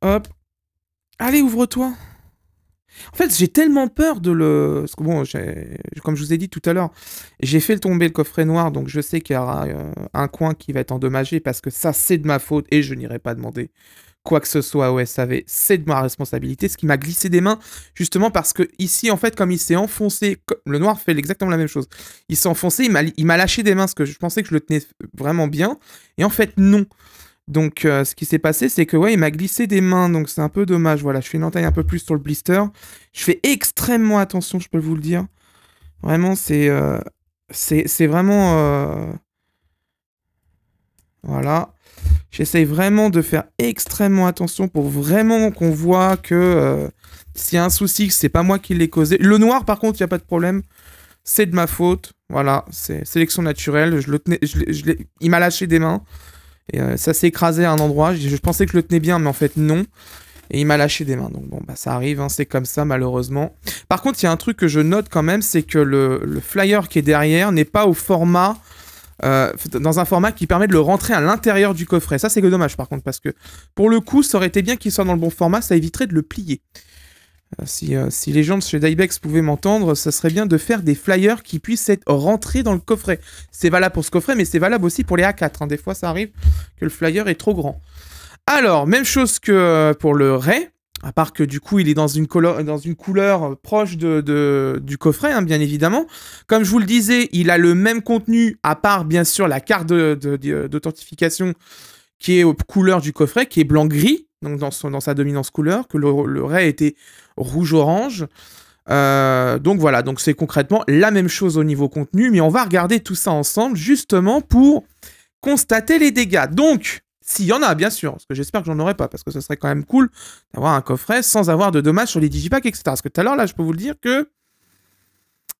Hop. Allez, ouvre-toi. En fait, j'ai tellement peur de le. Parce que bon, comme je vous ai dit tout à l'heure, j'ai fait tomber le coffret noir, donc je sais qu'il y aura euh, un coin qui va être endommagé parce que ça, c'est de ma faute et je n'irai pas demander quoi que ce soit au SAV. C'est de ma responsabilité, ce qui m'a glissé des mains, justement parce que ici, en fait, comme il s'est enfoncé, le noir fait exactement la même chose. Il s'est enfoncé, il m'a lâché des mains parce que je pensais que je le tenais vraiment bien. Et en fait, non. Donc, euh, ce qui s'est passé, c'est que ouais, il m'a glissé des mains, donc c'est un peu dommage. Voilà, je fais une entaille un peu plus sur le blister. Je fais extrêmement attention, je peux vous le dire. Vraiment, c'est euh, c'est vraiment euh, voilà. J'essaye vraiment de faire extrêmement attention pour vraiment qu'on voit que s'il y a un souci, c'est pas moi qui l'ai causé. Le noir, par contre, il n'y a pas de problème. C'est de ma faute. Voilà, c'est sélection naturelle. Je le tenais, il m'a lâché des mains. Euh, ça s'est écrasé à un endroit. Je, pensais que je le tenais bien, mais en fait, non. Et il m'a lâché des mains. Donc bon, bah, ça arrive, hein, c'est comme ça, malheureusement. Par contre, il y a un truc que je note quand même, c'est que le, flyer qui est derrière n'est pas au format. Euh, dans un format qui permet de le rentrer à l'intérieur du coffret. Ça, c'est dommage par contre, parce que pour le coup, ça aurait été bien qu'il soit dans le bon format, ça éviterait de le plier. Euh, euh, si, les gens de chez Dybex pouvaient m'entendre, ça serait bien de faire des flyers qui puissent être rentrés dans le coffret. C'est valable pour ce coffret, mais c'est valable aussi pour les A4. Hein. Des fois, ça arrive que le flyer est trop grand. Alors, même chose que euh, pour le Ray, à part que du coup, il est dans une, dans une couleur proche du coffret, hein, bien évidemment. Comme je vous le disais, il a le même contenu, à part bien sûr la carte d'authentification qui est aux couleurs du coffret, qui est blanc-gris donc dans, son, dans sa dominance couleur, que le, le ray était rouge-orange. Euh, donc voilà, donc c'est concrètement la même chose au niveau contenu, mais on va regarder tout ça ensemble justement pour constater les dégâts. Donc, s'il y en a, bien sûr, parce que j'espère que j'en aurai pas, parce que ce serait quand même cool d'avoir un coffret sans avoir de dommages sur les digipacks, etc. Parce que tout à l'heure, là, je peux vous le dire que...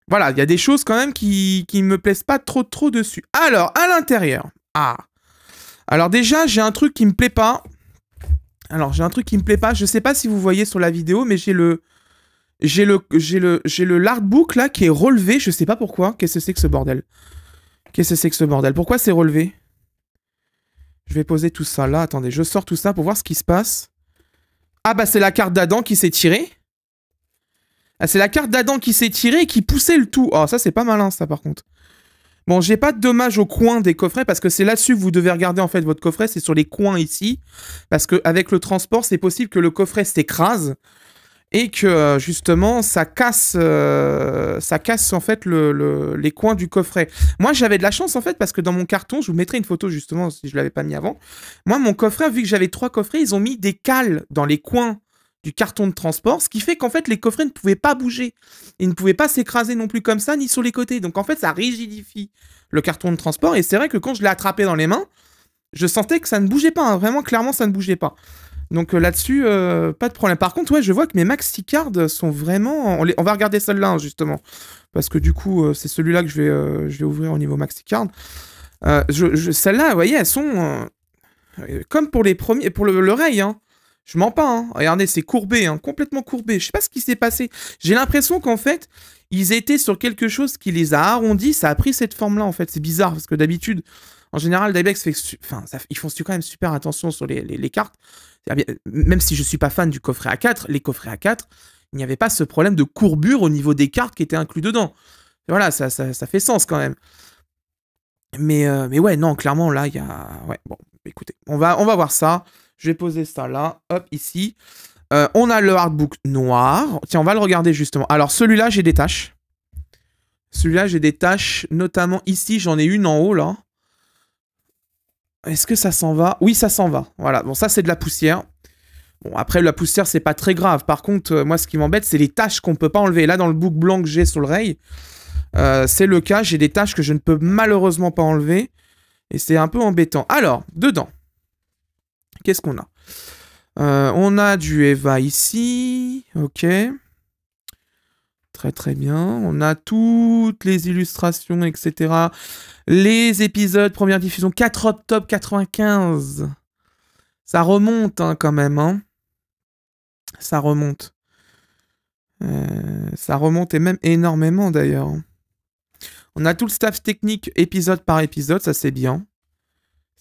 Voilà, il y a des choses quand même qui ne me plaisent pas trop trop dessus. Alors, à l'intérieur. Ah. Alors déjà, j'ai un truc qui me plaît pas. Alors, j'ai un truc qui me plaît pas. Je sais pas si vous voyez sur la vidéo, mais j'ai le. J'ai le. J'ai le. J'ai le l'artbook là qui est relevé. Je sais pas pourquoi. Qu'est-ce que c'est que ce bordel Qu'est-ce que c'est que ce bordel Pourquoi c'est relevé Je vais poser tout ça là. Attendez, je sors tout ça pour voir ce qui se passe. Ah bah c'est la carte d'Adam qui s'est tirée. Ah, c'est la carte d'Adam qui s'est tirée et qui poussait le tout. Oh, ça c'est pas malin ça par contre. Bon, j'ai pas de dommage au coin des coffrets parce que c'est là-dessus que vous devez regarder en fait votre coffret, c'est sur les coins ici. Parce qu'avec le transport, c'est possible que le coffret s'écrase et que euh, justement ça casse, euh, ça casse en fait les coins du coffret. Moi j'avais de la chance en fait parce que dans mon carton, je vous mettrai une photo justement si je l'avais pas mis avant. Moi mon coffret, vu que j'avais trois coffrets, ils ont mis des cales dans les coins du carton de transport, ce qui fait qu'en fait les coffrets ne pouvaient pas bouger. Ils ne pouvaient pas s'écraser non plus comme ça, ni sur les côtés. Donc en fait ça rigidifie le carton de transport. Et c'est vrai que quand je l'ai attrapé dans les mains, je sentais que ça ne bougeait pas. Hein. Vraiment, clairement, ça ne bougeait pas. Donc euh, là-dessus, euh, pas de problème. Par contre, ouais, je vois que mes maxi cards sont vraiment. On, va regarder celle-là, hein, justement. Parce que du coup, euh, c'est celui-là que je vais, je vais ouvrir au niveau maxi card. je, là vous voyez, elles sont. Comme pour les premiers. Pour le, hein. Je mens pas, hein. regardez, c'est courbé, hein, complètement courbé. Je sais pas ce qui s'est passé. J'ai l'impression qu'en fait, ils étaient sur quelque chose qui les a arrondis, ça a pris cette forme-là en fait. C'est bizarre parce que d'habitude, en général, Dybex fait, enfin, ils font quand même super attention sur les, cartes. Même si je suis pas fan du coffret A4, les coffrets A4, il n'y avait pas ce problème de courbure au niveau des cartes qui étaient inclus dedans. voilà, ça, fait sens quand même. Euh, mais, ouais, non, clairement, là, il y a. Ouais, bon, écoutez, on va, on va voir ça. Je vais poser ça là, hop, ici. Euh, on a le hardbook noir. Tiens, on va le regarder justement. Alors, celui-là, j'ai des tâches. Celui-là, j'ai des tâches, notamment ici, j'en ai une en haut, là. Est-ce que ça s'en va Oui, ça s'en va. Voilà, bon, ça, c'est de la poussière. Bon, après, la poussière, c'est pas très grave. Par contre, euh, moi, ce qui m'embête, c'est les tâches qu'on peut pas enlever. Là, dans le book blanc que j'ai sur le rail, euh, c'est le cas. J'ai des tâches que je ne peux malheureusement pas enlever. Et c'est un peu embêtant. Alors, dedans. Qu'est-ce qu'on a euh, On a du Eva ici. Ok. Très très bien. On a toutes les illustrations, etc. Les épisodes, première diffusion, 4 octobre 95. Ça remonte hein, quand même. Hein. Ça remonte. Euh, ça remonte et même énormément d'ailleurs. Hein. On a tout le staff technique épisode par épisode, ça c'est bien.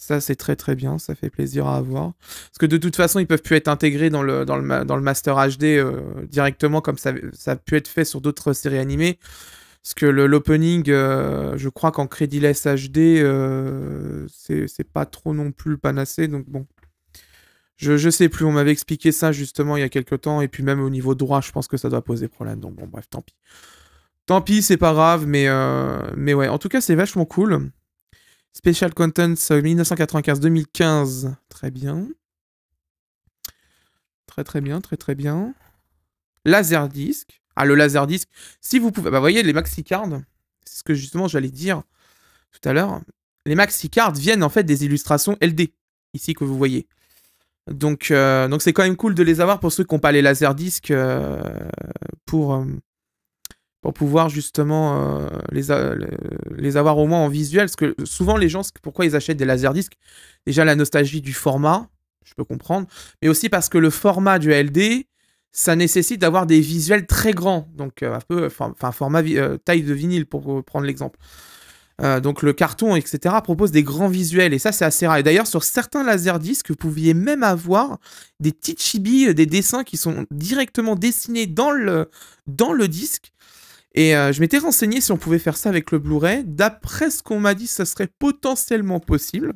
Ça, c'est très très bien, ça fait plaisir à avoir. Parce que de toute façon, ils peuvent plus être intégrés dans le, dans le, Master HD euh, directement comme ça, ça a pu être fait sur d'autres séries animées. Parce que l'opening, euh, je crois qu'en Crediless HD, euh, c'est pas trop non plus le panacé. Donc bon, je, je sais plus, on m'avait expliqué ça justement il y a quelques temps. Et puis même au niveau droit, je pense que ça doit poser problème. Donc bon, bref, tant pis. Tant pis, c'est pas grave, mais, mais ouais, en tout cas, c'est vachement cool. Special Contents 1995-2015. Euh, très bien. Très très bien, très très bien. Laserdisc. Ah, le Laserdisc. Si vous pouvez... Bah, voyez, les Maxi-Cards, c'est ce que justement j'allais dire tout à l'heure. Les Maxi-Cards viennent en fait des illustrations LD, ici que vous voyez. Donc euh, donc c'est quand même cool de les avoir pour ceux qui n'ont pas les Laserdisc euh, pour, euh, pour pouvoir justement euh, les, les avoir au moins en visuel. Parce que souvent, les gens, pourquoi ils achètent des laserdiscs Déjà, la nostalgie du format, je peux comprendre, mais aussi parce que le format du LD, ça nécessite d'avoir des visuels très grands, donc euh, un peu, enfin, format euh, taille de vinyle pour prendre l'exemple. donc le carton, etc., propose des grands visuels, et ça c'est assez rare. Et d'ailleurs, sur certains laserdiscs, vous pouviez même avoir des petites chibis, des dessins qui sont directement dessinés dans le, dans le disque, et euh, je m'étais renseigné si on pouvait faire ça avec le Blu-ray. D'après ce qu'on m'a dit, ça serait potentiellement possible.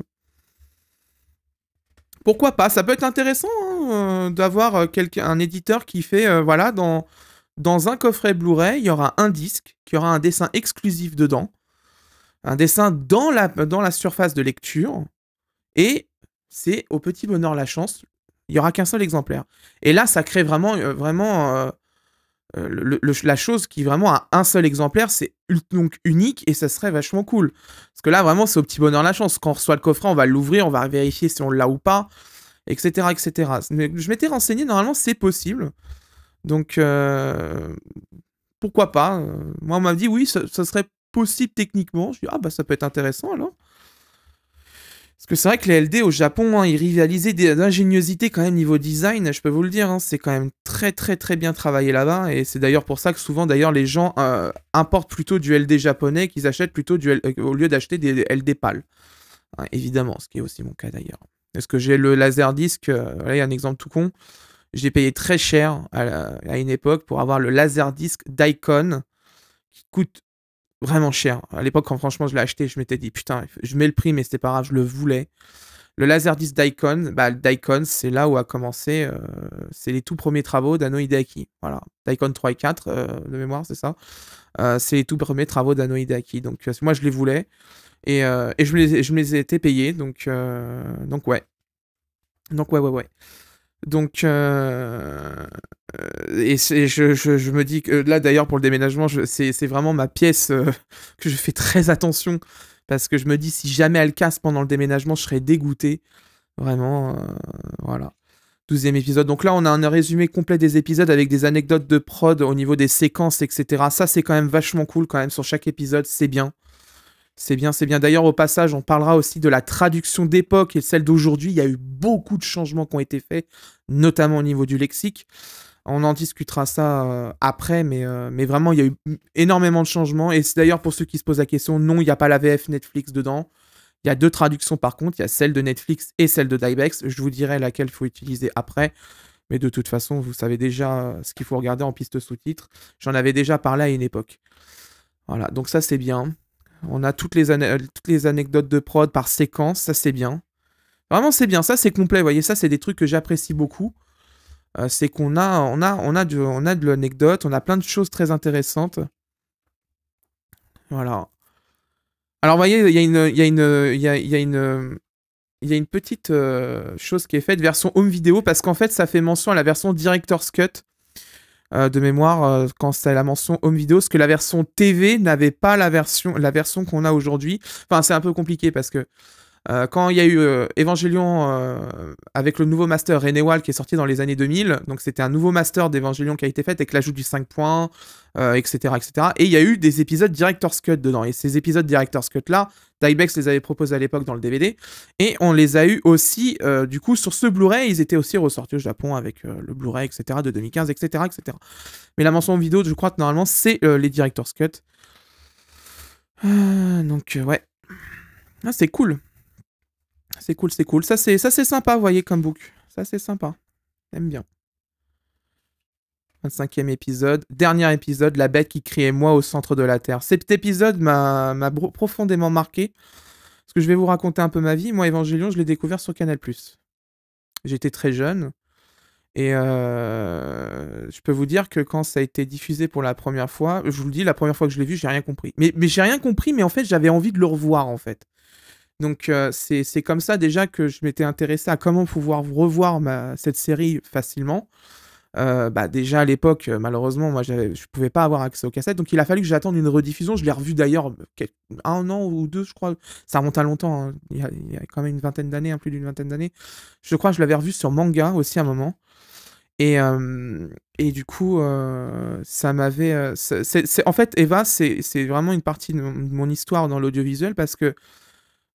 Pourquoi pas Ça peut être intéressant hein, euh, d'avoir euh, un éditeur qui fait, voilà, dans, dans un coffret Blu-ray, il y aura un disque qui aura un dessin exclusif dedans, un dessin dans la, dans la surface de lecture, et c'est au petit bonheur la chance, il n'y aura qu'un seul exemplaire. Et là, ça crée vraiment, vraiment euh, la chose qui vraiment a un seul exemplaire, c'est donc unique et ça serait vachement cool. Parce que là, vraiment, c'est au petit bonheur la chance. Quand on reçoit le coffret, on va l'ouvrir, on va vérifier si on l'a ou pas, etc. etc. Je m'étais renseigné, normalement, c'est possible. Donc, euh, pourquoi pas euh. Moi, on m'a dit oui, ça, serait possible techniquement. Je dis ah, bah ça peut être intéressant alors. Parce que c'est vrai que les LD au Japon, hein, ils rivalisaient d'ingéniosité quand même niveau design, je peux vous le dire, hein. c'est quand même très très très bien travaillé là-bas, et c'est d'ailleurs pour ça que souvent d'ailleurs les gens euh, importent plutôt du LD japonais qu'ils achètent plutôt du euh, au lieu d'acheter des LD pâles. Hein, évidemment, ce qui est aussi mon cas d'ailleurs. Est-ce que j'ai le Laserdisc euh, Là, il y a un exemple tout con. J'ai payé très cher à, à, une époque pour avoir le Laserdisc d'Icon qui coûte vraiment cher. À l'époque, quand franchement je l'ai acheté, je m'étais dit putain, je mets le prix, mais c'était pas grave, je le voulais. Le Laserdisc Daikon, bah, le Daikon, c'est là où a commencé, euh, c'est les tout premiers travaux d'Ano Hideaki. Voilà, Daikon 3 et 4, euh, de mémoire, c'est ça. Euh, c'est les tout premiers travaux d'Ano Hideaki. Donc, moi, je les voulais et, je, me les, je me payés. Donc, donc ouais. Donc, ouais, ouais, ouais. Donc, euh, euh, et je, je, me dis que là d'ailleurs pour le déménagement, c'est vraiment ma pièce euh, que je fais très attention parce que je me dis si jamais elle casse pendant le déménagement, je serais dégoûté. Vraiment, euh, voilà. 12e épisode. Donc là, on a un résumé complet des épisodes avec des anecdotes de prod au niveau des séquences, etc. Ça, c'est quand même vachement cool quand même sur chaque épisode. C'est bien. C'est bien, c'est bien. D'ailleurs, au passage, on parlera aussi de la traduction d'époque et celle d'aujourd'hui. Il y a eu beaucoup de changements qui ont été faits, notamment au niveau du lexique. On en discutera ça euh, après, mais, euh, mais vraiment, il y a eu énormément de changements. Et c'est d'ailleurs pour ceux qui se posent la question, non, il n'y a pas la VF Netflix dedans. Il y a deux traductions par contre, il y a celle de Netflix et celle de Dybex. Je vous dirai laquelle il faut utiliser après. Mais de toute façon, vous savez déjà euh, ce qu'il faut regarder en piste sous titres J'en avais déjà parlé à une époque. Voilà, donc ça c'est bien. On a toutes les, toutes les anecdotes de prod par séquence, ça c'est bien. Vraiment c'est bien, ça c'est complet, vous voyez, ça c'est des trucs que j'apprécie beaucoup. Euh, c'est qu'on a, on a, on a, on a de l'anecdote, on a plein de choses très intéressantes. Voilà. Alors, vous voyez, il y a une, il y a une, il y a, une, il y a une petite euh, chose qui est faite version home vidéo parce qu'en fait, ça fait mention à la version director's cut euh, de mémoire quand c'est la mention home vidéo, parce que la version TV n'avait pas la version, la version qu'on a aujourd'hui. Enfin, c'est un peu compliqué parce que euh, quand il y a eu euh, Evangelion euh, avec le nouveau master Renewal qui est sorti dans les années 2000, donc c'était un nouveau master d'Evangelion qui a été fait avec l'ajout du 5 points, etc., etc. Et il y a eu des épisodes Director's Cut dedans. Et ces épisodes Director's Cut là, Dybex les avait proposés à l'époque dans le DVD. Et on les a eu aussi, du coup, sur ce Blu-ray, ils étaient aussi ressortis au Japon avec le Blu-ray, etc., de 2015, etc., etc. Mais la mention vidéo, je crois que normalement, c'est les Director's Cut. donc, ouais. Ah, c'est cool c'est cool, c'est cool. Ça, c'est sympa, vous voyez, comme book. Ça, c'est sympa. J'aime bien. 25e épisode. Dernier épisode, la bête qui criait moi au centre de la Terre. Cet épisode m'a profondément marqué. Parce que je vais vous raconter un peu ma vie. Moi, Evangélion, je l'ai découvert sur Canal+. J'étais très jeune. Et euh, je peux vous dire que quand ça a été diffusé pour la première fois, je vous le dis, la première fois que je l'ai vu, j'ai rien compris. Mais, mais j'ai rien compris, mais en fait, j'avais envie de le revoir, en fait. Donc euh, c'est comme ça déjà que je m'étais intéressé à comment pouvoir revoir cette série facilement. Euh, bah déjà à l'époque, euh, malheureusement, moi je ne pouvais pas avoir accès aux cassettes, donc il a fallu que j'attende une rediffusion. Je l'ai revu d'ailleurs un an ou deux, je crois. Ça remonte à longtemps, hein. il, y a, quand même une vingtaine d'années, hein, plus d'une vingtaine d'années. Je crois que je l'avais revu sur manga aussi à un moment. Et, et du coup, ça m'avait. en fait, Eva, c'est vraiment une partie de mon histoire dans l'audiovisuel parce que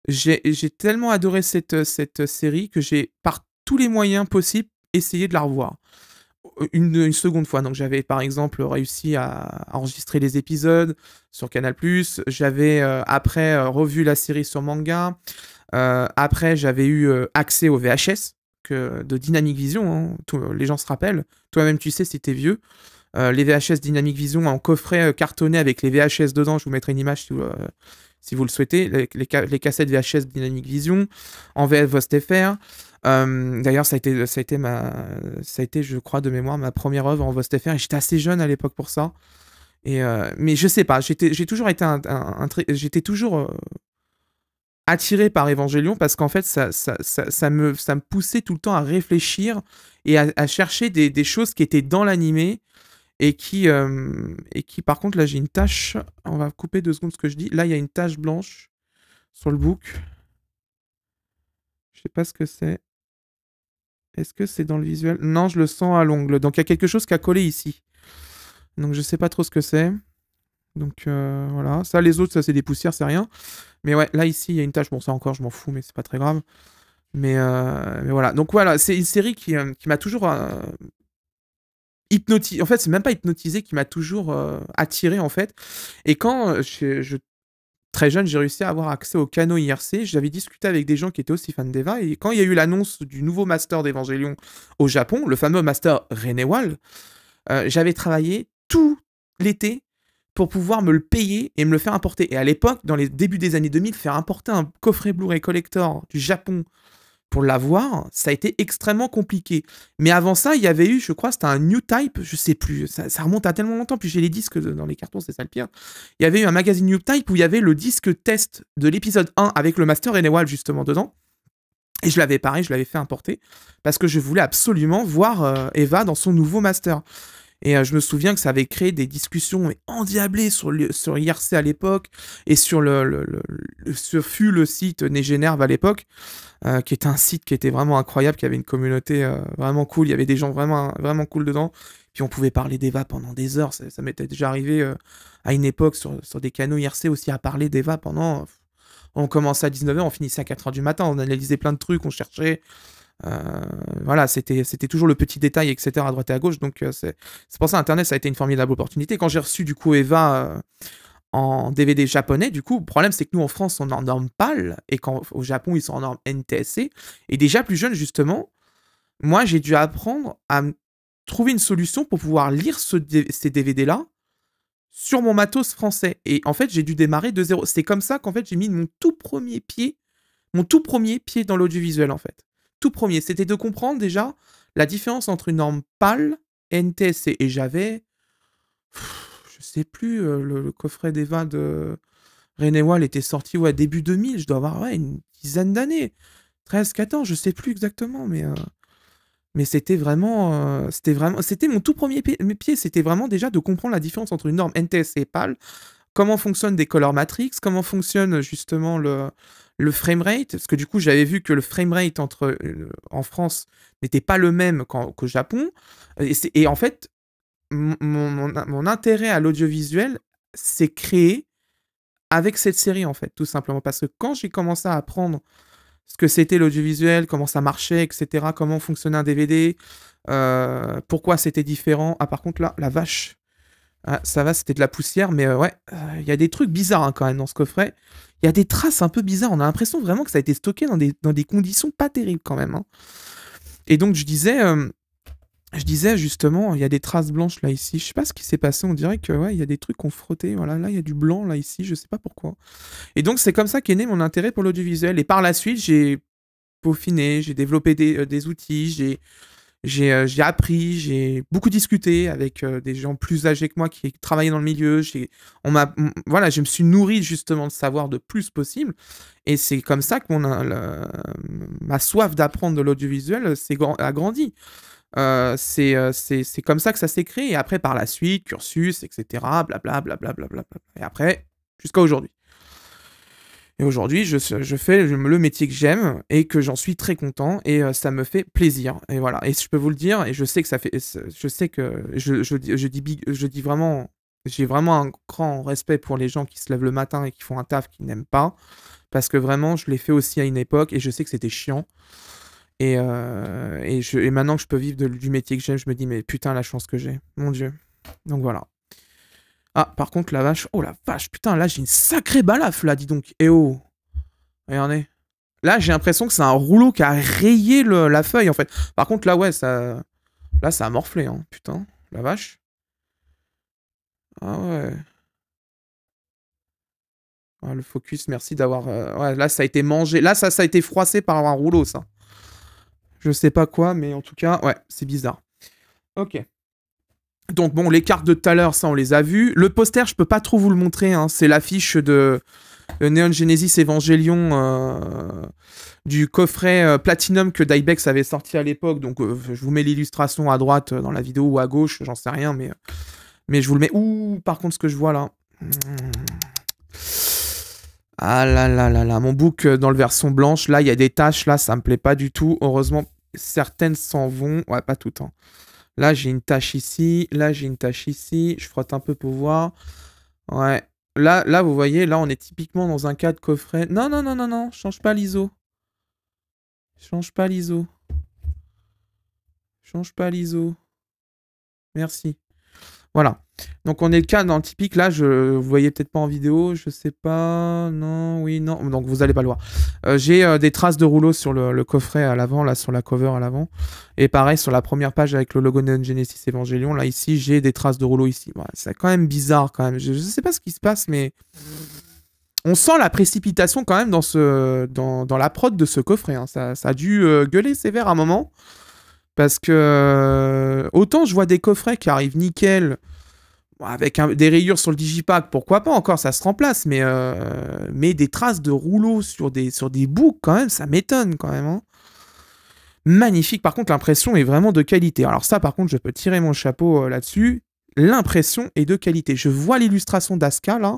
j'ai tellement adoré cette, euh, euh, série que j'ai, par tous les moyens possibles, essayé de la revoir. Euh, une, seconde fois. Donc j'avais par exemple réussi à enregistrer les épisodes sur Canal ⁇ j'avais après revu la série sur manga, après j'avais eu accès aux VHS de Dynamic Vision, hein. les gens se rappellent, toi-même tu sais c'était vieux. les VHS Dynamic Vision en coffret cartonné avec les VHS dedans. Je vous mettrai une image si si vous le souhaitez, les, cassettes VHS Dynamic Vision, en VF VostFR. Euh, D'ailleurs, ça a été, ça a été ma, ça a été, je crois, de mémoire, ma première œuvre en VostFR. Et j'étais assez jeune à l'époque pour ça. Et euh, mais je sais pas, j'ai toujours été un, j'étais toujours euh, attiré par Evangelion parce qu'en fait, ça, ça, ça, me, ça me poussait tout le temps à réfléchir et à, chercher des, des, choses qui étaient dans l'animé et qui, euh, et qui par contre, là j'ai une tache, on va couper deux secondes ce que je dis, là il y a une tache blanche sur le book, je sais pas ce que c'est, est-ce que c'est dans le visuel Non, je le sens à l'ongle, donc il y a quelque chose qui a collé ici, donc je sais pas trop ce que c'est, donc euh, voilà, ça les autres ça c'est des poussières, c'est rien, mais ouais, là ici il y a une tache, bon ça encore je m'en fous mais c'est pas très grave, mais, euh, voilà. Donc voilà, c'est une série qui, m'a toujours en fait, c'est même pas hypnotisé qui m'a toujours euh, attiré, en fait. Et quand euh, je, très jeune, j'ai réussi à avoir accès au canot IRC. J'avais discuté avec des gens qui étaient aussi fans d'Eva. Et quand il y a eu l'annonce du nouveau master d'Evangelion au Japon, le fameux master Renewal, euh, j'avais travaillé tout l'été pour pouvoir me le payer et me le faire importer. Et à l'époque, dans les débuts des années 2000, faire importer un coffret Blu-ray collector du Japon pour l'avoir, ça a été extrêmement compliqué. Mais avant ça, il y avait eu, je crois, c'était un New Type, je sais plus, ça, remonte à tellement longtemps, puis j'ai les disques dans les cartons, c'est ça le pire. Il y avait eu un magazine New Type où il y avait le disque test de l'épisode 1 avec le Master et justement dedans. Et je l'avais pareil, je l'avais fait importer parce que je voulais absolument voir euh, Eva dans son nouveau master. Et euh, je me souviens que ça avait créé des discussions endiablées sur, sur IRC à l'époque et sur le, ce fut le site Négénerve à l'époque, euh, qui était un site qui était vraiment incroyable, qui avait une communauté euh, vraiment cool. Il y avait des gens vraiment, vraiment cool dedans. Puis on pouvait parler d'Eva pendant des heures. Ça, m'était déjà arrivé à une époque sur, sur, des canaux IRC aussi à parler d'Eva pendant. On commençait à 19h, on finissait à 4h du matin, on analysait plein de trucs, on cherchait. Euh, voilà, c'était toujours le petit détail, etc., à droite et à gauche. Donc, euh, c'est pour ça Internet, ça a été une formidable opportunité. Quand j'ai reçu, du coup, Eva euh, en DVD japonais, du coup, le problème c'est que nous en France on en norme PAL et au Japon ils sont en norme NTSC. Et déjà plus jeune justement, moi j'ai dû apprendre à trouver une solution pour pouvoir lire ce, ces DVD là sur mon matos français. Et en fait j'ai dû démarrer de zéro. C'est comme ça qu'en fait j'ai mis mon tout premier pied, mon tout premier pied dans l'audiovisuel en fait tout premier, c'était de comprendre déjà la différence entre une norme PAL, NTSC et j'avais, Je sais plus, euh, le, coffret des de René Wall était sorti à début 2000, je dois avoir une dizaine d'années. 13, 14, je sais plus exactement, mais, euh, mais c'était vraiment, euh, c'était vraiment, c'était mon tout premier pied, c'était vraiment déjà de comprendre la différence entre une norme NTSC et PAL, comment fonctionnent des color matrix, comment fonctionne justement le, le framerate, parce que du coup j'avais vu que le framerate entre euh, en France n'était pas le même qu'au Japon, et, en fait mon, intérêt à l'audiovisuel s'est créé avec cette série en fait, tout simplement, parce que quand j'ai commencé à apprendre ce que c'était l'audiovisuel, comment ça marchait, etc., comment fonctionnait un DVD, euh, pourquoi c'était différent. Ah par contre là, la vache, ah, ça va, c'était de la poussière, mais euh, ouais, il euh, y a des trucs bizarres hein, quand même dans ce coffret. Il y a des traces un peu bizarres. On a l'impression vraiment que ça a été stocké dans des, conditions pas terribles quand même. Hein. Et donc, je disais, euh, je disais justement, il y a des traces blanches là ici. Je sais pas ce qui s'est passé. On dirait que ouais, il y a des trucs qu'on frottait. Voilà, là il y a du blanc là ici. Je sais pas pourquoi. Et donc c'est comme ça qu'est né mon intérêt pour l'audiovisuel. Et par la suite, j'ai peaufiné, j'ai développé des outils, j'ai euh, j'ai appris, j'ai beaucoup discuté avec euh, des gens plus âgés que moi qui travaillaient dans le milieu. On m'a, voilà, je me suis nourri justement de savoir de plus possible. Et c'est comme ça que mon, euh, ma soif d'apprendre de l'audiovisuel a grandi. Euh, c'est comme ça que ça s'est créé. Et après, par la suite, cursus, etc. Blablabla. Bla, bla, bla, bla, bla, Et après, jusqu'à aujourd'hui. Et aujourd'hui, je, fais le métier que j'aime et que j'en suis très content et euh, ça me fait plaisir. Et voilà. Et je peux vous le dire, et je sais que ça fait. Je sais que. Je, dis, je dis vraiment. J'ai vraiment un grand respect pour les gens qui se lèvent le matin et qui font un taf qu'ils n'aiment pas. Parce que vraiment, je l'ai fait aussi à une époque et je sais que c'était chiant. Et, euh, maintenant que je peux vivre du métier que j'aime, je me dis, mais putain, la chance que j'ai. Mon Dieu. Donc voilà. Ah, par contre, la vache. Oh la vache, putain, là j'ai une sacrée balafre, là, dis donc. Eh oh. Regardez. Là, j'ai l'impression que c'est un rouleau qui a rayé la feuille, en fait. Par contre, là, ouais, ça. Là, ça a morflé, hein. Putain, la vache. Ah ouais. Ah, le focus, merci d'avoir. Euh, ouais, là, ça a été mangé. Là, ça, ça a été froissé par un rouleau, ça. Je sais pas quoi, mais en tout cas, ouais, c'est bizarre. Ok. Donc bon, les cartes de tout à l'heure, ça on les a vues. Le poster, je peux pas trop vous le montrer. Hein. C'est l'affiche de euh, Neon Genesis Evangelion euh, du coffret euh, Platinum que Dybex avait sorti à l'époque. Donc je vous mets l'illustration à droite dans la vidéo ou à gauche, j'en sais rien, mais, mais je vous le mets. Ouh, par contre, ce que je vois là. Ah là là là là, mon book dans le version blanche, là il y a des taches, là ça me plaît pas du tout. Heureusement, certaines s'en vont. Ouais, pas tout le temps. Hein. Là, j'ai une tâche ici. Là, j'ai une tâche ici. Je frotte un peu pour voir. Ouais. Là, là, vous voyez, là, on est typiquement dans un cas de coffret. Non, non, non, non, non. Change pas l'ISO. Change pas l'ISO. Change pas l'ISO. Merci. Voilà. Donc on est le cas dans typique là, je vous voyez peut-être pas en vidéo, je sais pas, non, oui, non, donc vous allez pas le voir. Euh, j'ai euh, des traces de rouleau sur le, coffret à l'avant, là sur la cover à l'avant, et pareil sur la première page avec le logo Neon Genesis Evangelion. Là ici, j'ai des traces de rouleau ici. c'est quand même bizarre quand même. Je, ne sais pas ce qui se passe, mais on sent la précipitation quand même dans ce, dans, la prod de ce coffret. Hein. Ça, a dû euh, gueuler sévère à un moment. Parce que euh, autant je vois des coffrets qui arrivent nickel, avec des rayures sur le digipack, pourquoi pas encore, ça se remplace, mais, euh, mais des traces de rouleaux sur des, sur des boucs, quand même, ça m'étonne quand même. Hein. Magnifique, par contre, l'impression est vraiment de qualité. Alors, ça, par contre, je peux tirer mon chapeau euh, là-dessus. L'impression est de qualité. Je vois l'illustration d'Aska là.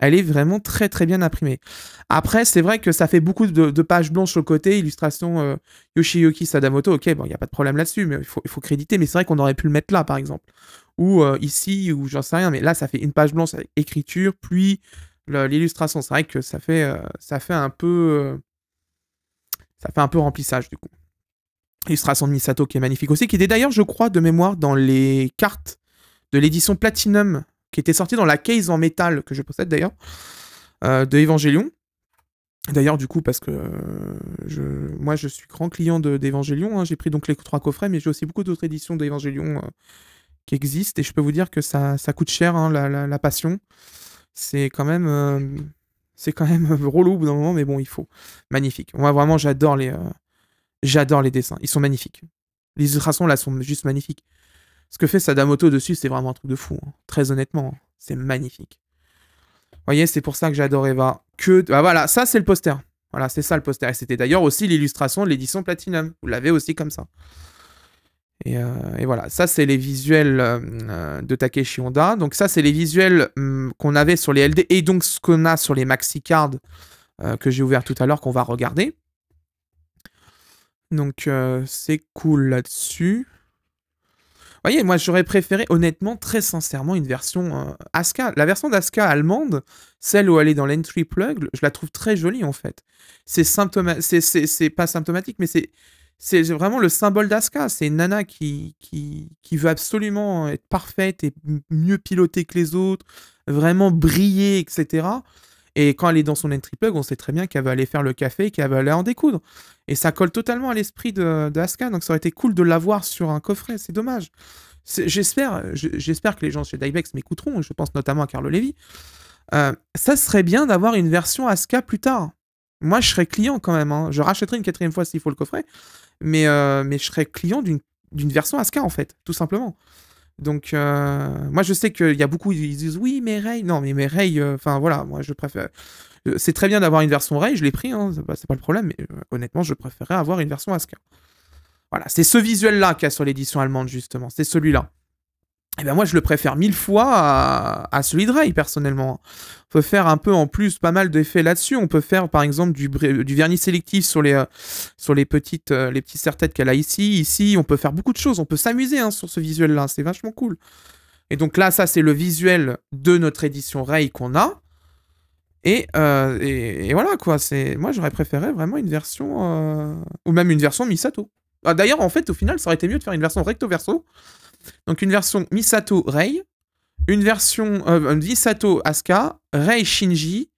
Elle est vraiment très très bien imprimée. Après, c'est vrai que ça fait beaucoup de, pages blanches au côté, illustration euh, Yoshiyuki Sadamoto. Ok, bon, il n'y a pas de problème là-dessus, mais il faut, faut, créditer. Mais c'est vrai qu'on aurait pu le mettre là, par exemple. Ou euh, ici, ou j'en sais rien. Mais là, ça fait une page blanche avec écriture, puis l'illustration. C'est vrai que ça fait, euh, ça fait un peu. ça fait un peu remplissage, du coup. Illustration de Misato qui est magnifique aussi, qui était d'ailleurs, je crois, de mémoire dans les cartes de l'édition Platinum qui était sorti dans la case en métal que je possède d'ailleurs, euh, de Evangelion. D'ailleurs, du coup, parce que euh, moi, je suis grand client d'Evangelion. De, hein. j'ai pris donc les trois coffrets, mais j'ai aussi beaucoup d'autres éditions d'Evangelion euh, qui existent. Et je peux vous dire que ça, coûte cher, hein, la, passion. C'est quand même... c'est quand relou au bout d'un moment, mais bon, il faut. Magnifique. Moi, vraiment, j'adore les... j'adore les dessins. Ils sont magnifiques. Les illustrations, là, sont juste magnifiques. Ce que fait Sadamoto dessus, c'est vraiment un truc de fou. Hein. Très honnêtement, hein. c'est magnifique. Vous voyez, c'est pour ça que j'adore Eva. Que... Bah voilà, ça c'est le poster. Voilà, c'est ça le poster. Et c'était d'ailleurs aussi l'illustration de l'édition Platinum. Vous l'avez aussi comme ça. Et, euh, voilà, ça c'est les visuels euh, euh, de Takeshi Honda. Donc ça c'est les visuels hum, qu'on avait sur les LD et donc ce qu'on a sur les maxi cards que j'ai ouvert tout à l'heure qu'on va regarder. Donc c'est cool là-dessus voyez, moi j'aurais préféré honnêtement, très sincèrement, une version euh, Asuka. La version d'Asuka allemande, celle où elle est dans l'entry plug, je la trouve très jolie en fait. C'est symptomatique, c'est pas symptomatique, mais c'est vraiment le symbole d'Aska. C'est une nana qui, qui, veut absolument être parfaite et mieux pilotée que les autres, vraiment briller, etc. Et quand elle est dans son entry plug, on sait très bien qu'elle va aller faire le café et qu'elle va aller en découdre. Et ça colle totalement à l'esprit de, de donc ça aurait été cool de l'avoir sur un coffret, c'est dommage. J'espère, j'espère que les gens chez Dybex m'écouteront, je pense notamment à Carlo Lévy. Euh, ça serait bien d'avoir une version Asuka plus tard. Moi, je serais client quand même. Hein. Je rachèterai une quatrième fois s'il faut le coffret, mais, euh, mais je serais client d'une version Asuka en fait, tout simplement. Donc, euh, moi, je sais qu'il y a beaucoup, ils disent oui, mais Ray. Non, mais, mais euh, enfin voilà, moi, je préfère. Euh, c'est très bien d'avoir une version Ray, je l'ai pris, hein, c'est pas, le problème, mais honnêtement, je préférerais avoir une version Asuka. Voilà, c'est ce visuel-là qu'il y a sur l'édition allemande, justement, c'est celui-là. Eh ben moi je le préfère mille fois à, celui de Ray personnellement. On peut faire un peu en plus pas mal d'effets là-dessus. On peut faire par exemple du, vernis sélectif sur les, euh, sur les petites euh, les petits serre-têtes qu'elle a ici, ici. On peut faire beaucoup de choses. On peut s'amuser hein, sur ce visuel-là. C'est vachement cool. Et donc là, ça c'est le visuel de notre édition Ray qu'on a. Et, euh, voilà quoi. C'est moi j'aurais préféré vraiment une version ou même une version Misato. Ah, d'ailleurs en fait au final ça aurait été mieux de faire une version recto verso donc une version Misato Rei, une version euh, Misato Asuka, Rei Shinji,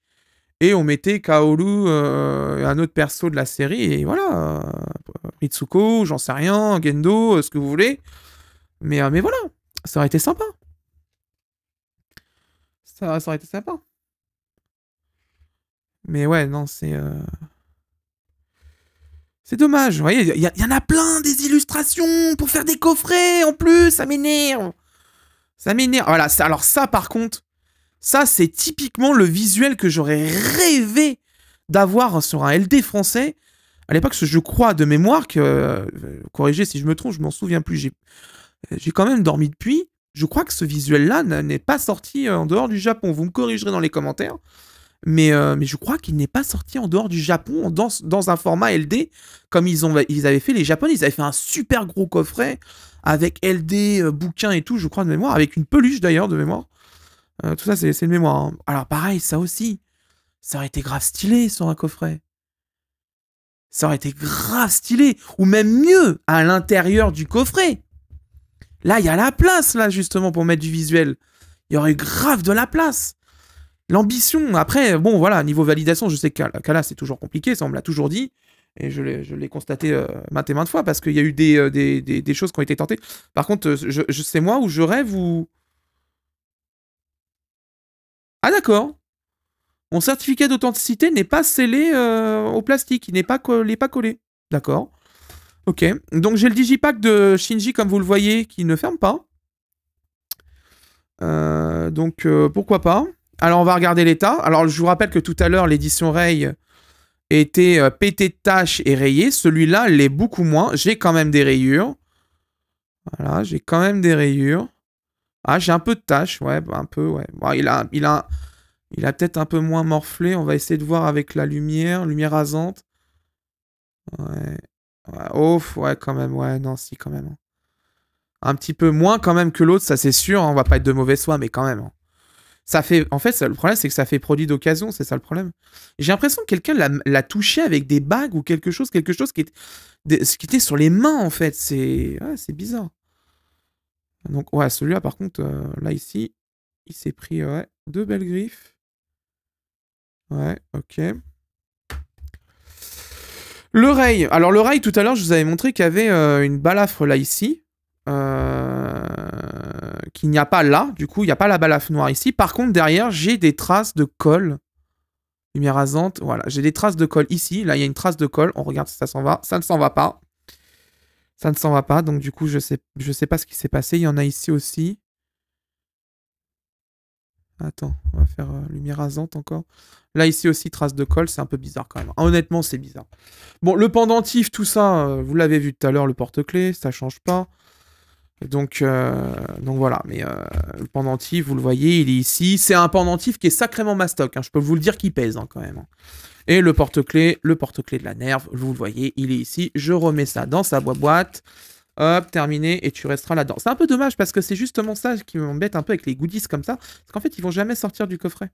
et on mettait Kaoru, euh, un autre perso de la série, et voilà. Mitsuko, euh, j'en sais rien, Gendo, ce que vous voulez. Mais, mais voilà, ça aurait été sympa. Ça, ça aurait été sympa. Mais ouais, non, c'est... C'est dommage. Vous voyez, il y, en a plein des illustrations pour faire des coffrets en plus. Ça m'énerve. Ça m'énerve. Voilà. alors ça, par contre, ça, c'est typiquement le visuel que j'aurais rêvé d'avoir sur un LD français. À l'époque, je crois de mémoire que, corriger euh, corrigez si je me trompe, je m'en souviens plus. J'ai quand même dormi depuis. Je crois que ce visuel-là n'est pas sorti euh, en dehors du Japon. Vous me corrigerez dans les commentaires. Mais, euh, mais je crois qu'il n'est pas sorti en dehors du Japon dans, un format LD, comme ils, ont, ils avaient fait les Japonais. Ils avaient fait un super gros coffret avec LD, euh, bouquins et tout, je crois, de mémoire, avec une peluche d'ailleurs, de mémoire. Euh, tout ça, c'est de mémoire. Hein. Alors pareil, ça aussi, ça aurait été grave stylé sur un coffret. Ça aurait été grave stylé. Ou même mieux, à l'intérieur du coffret. Là, il y a la place, là, justement, pour mettre du visuel. Il y aurait grave de la place. L'ambition, après, bon, voilà, niveau validation, je sais que là c'est toujours compliqué, ça, on me l'a toujours dit. Et je l'ai constaté euh, maintes et maintes fois parce qu'il y a eu des, euh, choses qui ont été tentées. Par contre, euh, je, sais c'est moi où je rêve ou. Ah, d'accord. Mon certificat d'authenticité n'est pas scellé au plastique, il n'est pas, collé, D'accord. Ok. Donc j'ai le digipack de Shinji, comme vous le voyez, qui ne ferme pas. donc pourquoi pas. Alors, on va regarder l'état. Alors, je vous rappelle que tout à l'heure, l'édition Ray était euh, pété de tâches et rayé. Celui-là l'est beaucoup moins. J'ai quand même des rayures. Voilà, j'ai quand même des rayures. Ah, j'ai un peu de tâches, ouais, bah, un peu, ouais. il a, il a, il a peut-être un peu moins morflé. On va essayer de voir avec la lumière, lumière rasante. Ouais. ouais. ouais, quand même, ouais, non, si, quand même. Hein. Un petit peu moins quand même que l'autre, ça c'est sûr. On hein. On va pas être de mauvais soi, mais quand même. Hein. Ça fait, en fait, le problème, c'est que ça fait produit d'occasion, c'est ça le problème. J'ai l'impression que quelqu'un l'a touché avec des bagues ou quelque chose, quelque chose qui, qui était sur les mains, en fait. C'est c'est bizarre. Donc, ouais, celui-là, par contre, euh, là, ici, il s'est pris deux belles griffes. Ouais, ok. L'oreille. Alors, l'oreille, tout à l'heure, je vous avais montré qu'il y avait euh, une balafre là, ici. Euh qu'il n'y a pas là. Du coup, il n'y a pas la balafre noire ici. Par contre, derrière, j'ai des traces de colle. Lumière rasante. Voilà, j'ai des traces de colle ici. Là, il y a une trace de colle. On regarde si ça s'en va. Ça ne s'en va pas. Ça ne s'en va pas. Donc, du coup, je ne sais, je sais pas ce qui s'est passé. Il y en a ici aussi. Attends, on va faire euh, lumière rasante encore. Là, ici aussi, trace de colle, c'est un peu bizarre quand même. Honnêtement, c'est bizarre. Bon, le pendentif, tout ça, euh, vous l'avez vu tout à l'heure, le porte-clés, ça change pas. Donc, euh, donc voilà, mais euh, le pendentif, vous le voyez, il est ici. C'est un pendentif qui est sacrément mastoc, hein. je peux vous le dire qu'il pèse hein, quand même. Hein. Et le porte-clé, le porte-clé de la nerve, vous le voyez, il est ici. Je remets ça dans sa boîte. Hop, terminé, et tu resteras là-dedans. C'est un peu dommage parce que c'est justement ça qui m'embête un peu avec les goodies comme ça. Parce qu'en fait, ils vont jamais sortir du coffret.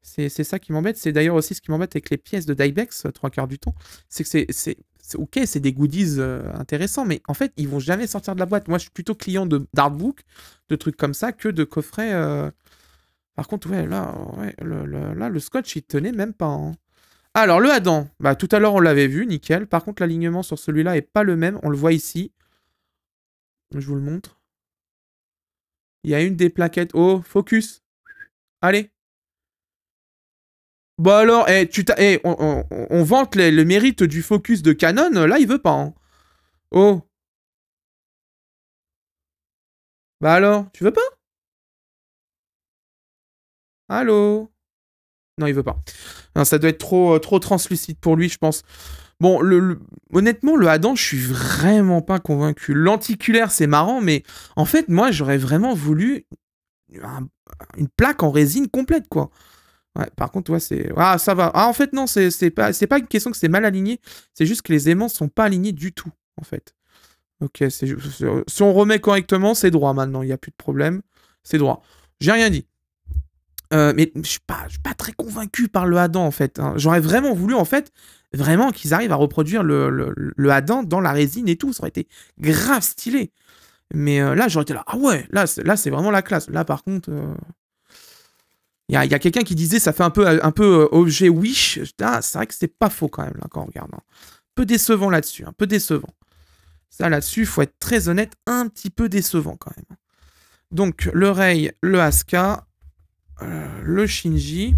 C'est ça qui m'embête. C'est d'ailleurs aussi ce qui m'embête avec les pièces de Dybex, trois quarts du temps. C'est que c'est ok, c'est des goodies euh, intéressants, mais en fait, ils vont jamais sortir de la boîte. Moi, je suis plutôt client de d'artbook, de trucs comme ça, que de coffrets. Euh. Par contre, ouais, là, le, là, le scotch, il tenait même pas. Hein. Alors, le Adam, bah, tout à l'heure, on l'avait vu, nickel. Par contre, l'alignement sur celui-là est pas le même. On le voit ici. Je vous le montre. Il y a une des plaquettes. Oh, focus. Allez. Bah alors, eh, tu eh, on, vante le mérite du focus de Canon, là il veut pas. Hein. Oh. Bah alors, tu veux pas Allô Non, il veut pas. ça doit être trop, euh, trop translucide pour lui, je pense. Bon, le, honnêtement, le Adam, je suis vraiment pas convaincu. L'anticulaire, c'est marrant, mais en fait, moi, j'aurais vraiment voulu une plaque en résine complète, quoi par contre, vois, c'est. Ah, ça va. Ah, en fait, non, c'est pas, pas une question que c'est mal aligné. C'est juste que les aimants sont pas alignés du tout, en fait. Ok, si on remet correctement, c'est droit maintenant. Il n'y a plus de problème. C'est droit. J'ai rien dit. Euh, mais je ne suis, pas très convaincu par le Adam, en fait. Hein. J'aurais vraiment voulu, en fait, vraiment qu'ils arrivent à reproduire le, Adam dans la résine et tout. Ça aurait été grave stylé. Mais euh, là, j'aurais été là. Ah ouais, là, là c'est vraiment la classe. Là, par contre, euh, il y a, quelqu'un qui disait ça fait un peu, euh, un peu euh, objet Wish. Ah, c'est vrai que c'est pas faux quand même, là, quand on regarde. Hein. Un peu décevant là-dessus, un peu décevant. Ça, là-dessus, faut être très honnête, un petit peu décevant quand même. Hein. Donc, l'oreille le Asuka, euh, le Shinji.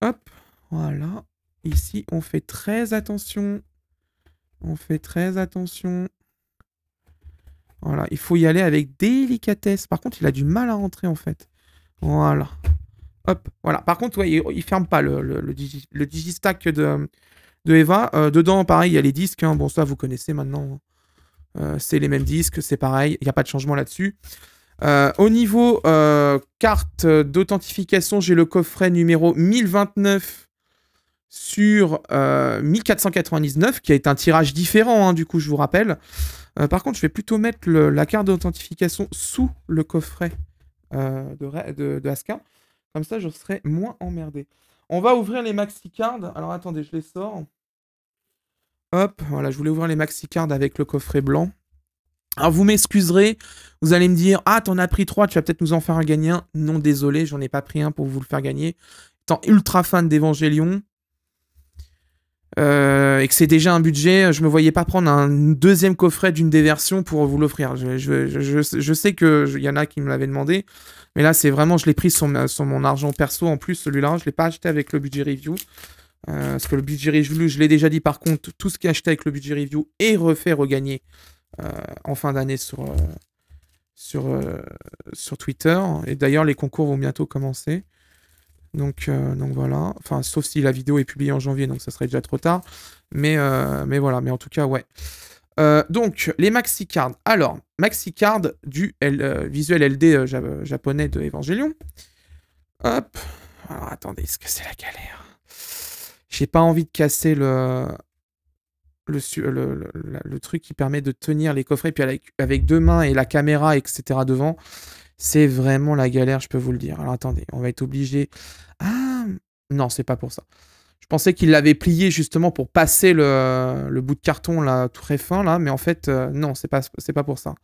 Hop, voilà. Ici, on fait très attention. On fait très attention. Voilà, il faut y aller avec délicatesse. Par contre, il a du mal à rentrer, en fait. Voilà voilà. Par contre, ouais, il, ne ferme pas le, le, digistack de, de Eva. Euh, dedans, pareil, il y a les disques. Hein. Bon, ça, vous connaissez maintenant. Hein. Euh, c'est les mêmes disques, c'est pareil. Il n'y a pas de changement là-dessus. Euh, au niveau carte d'authentification, j'ai le coffret numéro 1029 sur 1499, qui est un tirage différent, hein, du coup, je vous rappelle. par contre, je vais plutôt mettre la carte d'authentification sous le coffret de, de, de Aska. Comme ça, je serai moins emmerdé. On va ouvrir les maxi cards. Alors attendez, je les sors. Hop, voilà, je voulais ouvrir les maxi cards avec le coffret blanc. Alors vous m'excuserez, vous allez me dire Ah, t'en as pris trois, tu vas peut-être nous en faire un gagner Non, désolé, j'en ai pas pris un pour vous le faire gagner. Étant ultra fan d'Évangélion euh, et que c'est déjà un budget, je me voyais pas prendre un deuxième coffret d'une des versions pour vous l'offrir. Je, je, sais qu'il y en a qui me l'avaient demandé. Mais là, c'est vraiment, je l'ai pris sur, mon argent perso. En plus, celui-là, je ne l'ai pas acheté avec le budget review. Euh, parce que le budget review, je l'ai déjà dit, par contre, tout ce qui est acheté avec le budget review est refait, regagné euh, en fin d'année sur, euh, sur, sur Twitter. Et d'ailleurs, les concours vont bientôt commencer. Donc, donc voilà. Enfin, sauf si la vidéo est publiée en janvier, donc ça serait déjà trop tard. Mais, mais voilà, mais en tout cas, ouais. Euh, donc, les maxi cards. Alors, maxi card du euh, visuel LD euh, japonais de Evangelion. Hop. Alors, attendez, est-ce que c'est la galère J'ai pas envie de casser le le, le, truc qui permet de tenir les coffrets, puis avec, deux mains et la caméra, etc. devant. C'est vraiment la galère, je peux vous le dire. Alors, attendez, on va être obligé. Ah, non, c'est pas pour ça. Je pensais qu'il l'avait plié justement pour passer le, bout de carton là très fin là, mais en fait euh, non, c'est pas c'est pas pour ça.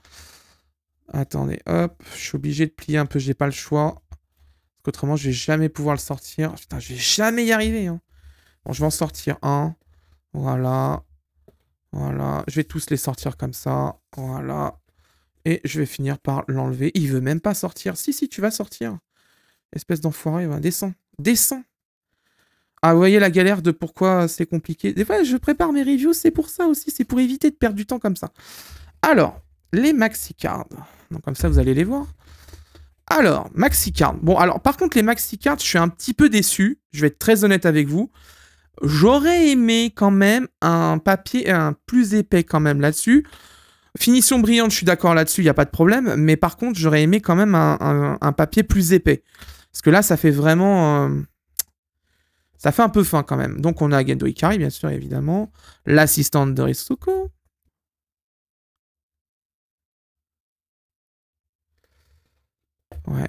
Attendez, hop, je suis obligé de plier un peu, j'ai pas le choix. Parce qu'autrement, je vais jamais pouvoir le sortir. Putain, je vais jamais y arriver. Hein. Bon, je vais en sortir un. Voilà. Voilà. Je vais tous les sortir comme ça. Voilà. Et je vais finir par l'enlever. Il veut même pas sortir. Si, si, tu vas sortir. Espèce d'enfoiré, va. descends. Descends. Ah, vous voyez la galère de pourquoi c'est compliqué. Des fois, je prépare mes reviews, c'est pour ça aussi, c'est pour éviter de perdre du temps comme ça. Alors, les cards. Donc, comme ça, vous allez les voir. Alors, cards. Bon, alors, par contre, les cards, je suis un petit peu déçu. Je vais être très honnête avec vous. J'aurais aimé quand même un papier un plus épais quand même là-dessus. Finition brillante, je suis d'accord là-dessus, il n'y a pas de problème. Mais par contre, j'aurais aimé quand même un, papier plus épais. Parce que là, ça fait vraiment... Euh, ça fait un peu fin quand même. Donc on a Gendo Ikari, bien sûr, évidemment. L'assistante de Risuko. Ouais.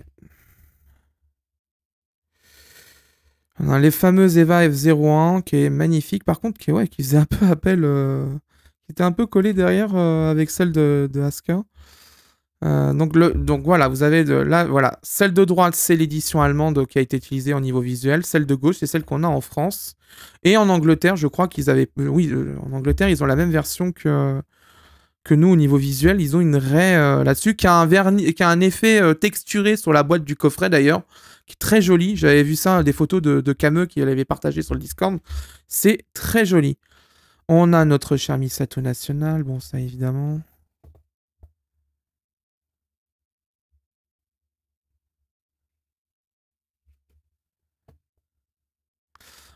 On a les fameuses Eva F01 qui est magnifique, par contre, qui, ouais, qui faisait un peu appel. Euh, qui était un peu collé derrière euh, avec celle de, de Asuka. Euh, donc, le, voilà, vous avez de, là, voilà, celle de droite, c'est l'édition allemande qui a été utilisée au niveau visuel. Celle de gauche, c'est celle qu'on a en France. Et en Angleterre, je crois qu'ils avaient. Euh, oui, euh, en Angleterre, ils ont la même version que, que nous au niveau visuel. Ils ont une raie là-dessus qui a un, vernis, qui a un effet texturé sur la boîte du coffret d'ailleurs, qui est très joli. J'avais vu ça, des photos de, de qui l'avait partagé sur le Discord. C'est très joli. On a notre cher Misato National, bon ça évidemment.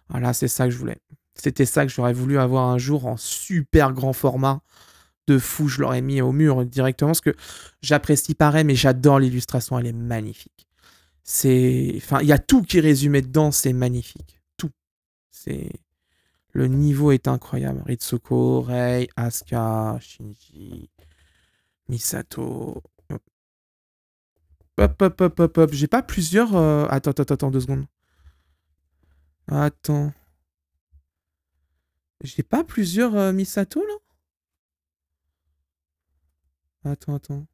Voilà, c'est ça que je voulais. C'était ça que j'aurais voulu avoir un jour en super grand format de fou. Je l'aurais mis au mur directement parce que j'apprécie pareil, mais j'adore l'illustration. Elle est magnifique. C'est, enfin, il y a tout qui est résumé dedans. C'est magnifique. Tout. C'est le niveau est incroyable. Ritsuko, Rei, Asuka, Shinji, Misato. Hop, hop, hop, hop, hop. J'ai pas plusieurs. Euh, attends, attends, attends, deux secondes. Attends. J'ai pas plusieurs euh, Misato là Attends, attends.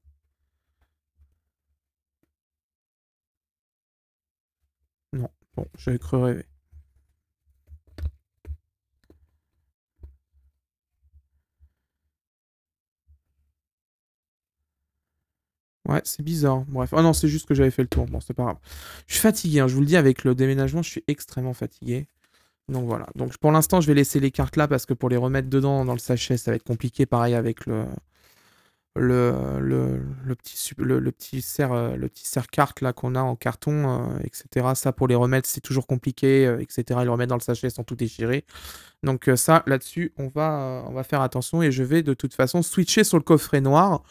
Non, bon, j'avais cru rêver. Ouais, c'est bizarre. Bref. Oh non, c'est juste que j'avais fait le tour. Bon, c'est pas grave. Je suis fatigué, hein. je vous le dis, avec le déménagement, je suis extrêmement fatigué. Donc voilà. Donc pour l'instant, je vais laisser les cartes là parce que pour les remettre dedans dans le sachet, ça va être compliqué. Pareil avec le. Le, le, petit, le, petit serre, euh, le petit carte là qu'on a en carton, euh, etc. Ça pour les remettre, c'est toujours compliqué, euh, etc. Ils le remettent dans le sachet sans tout déchirer. Donc ça, là-dessus, on va, on va faire attention et je vais de toute façon switcher sur le coffret noir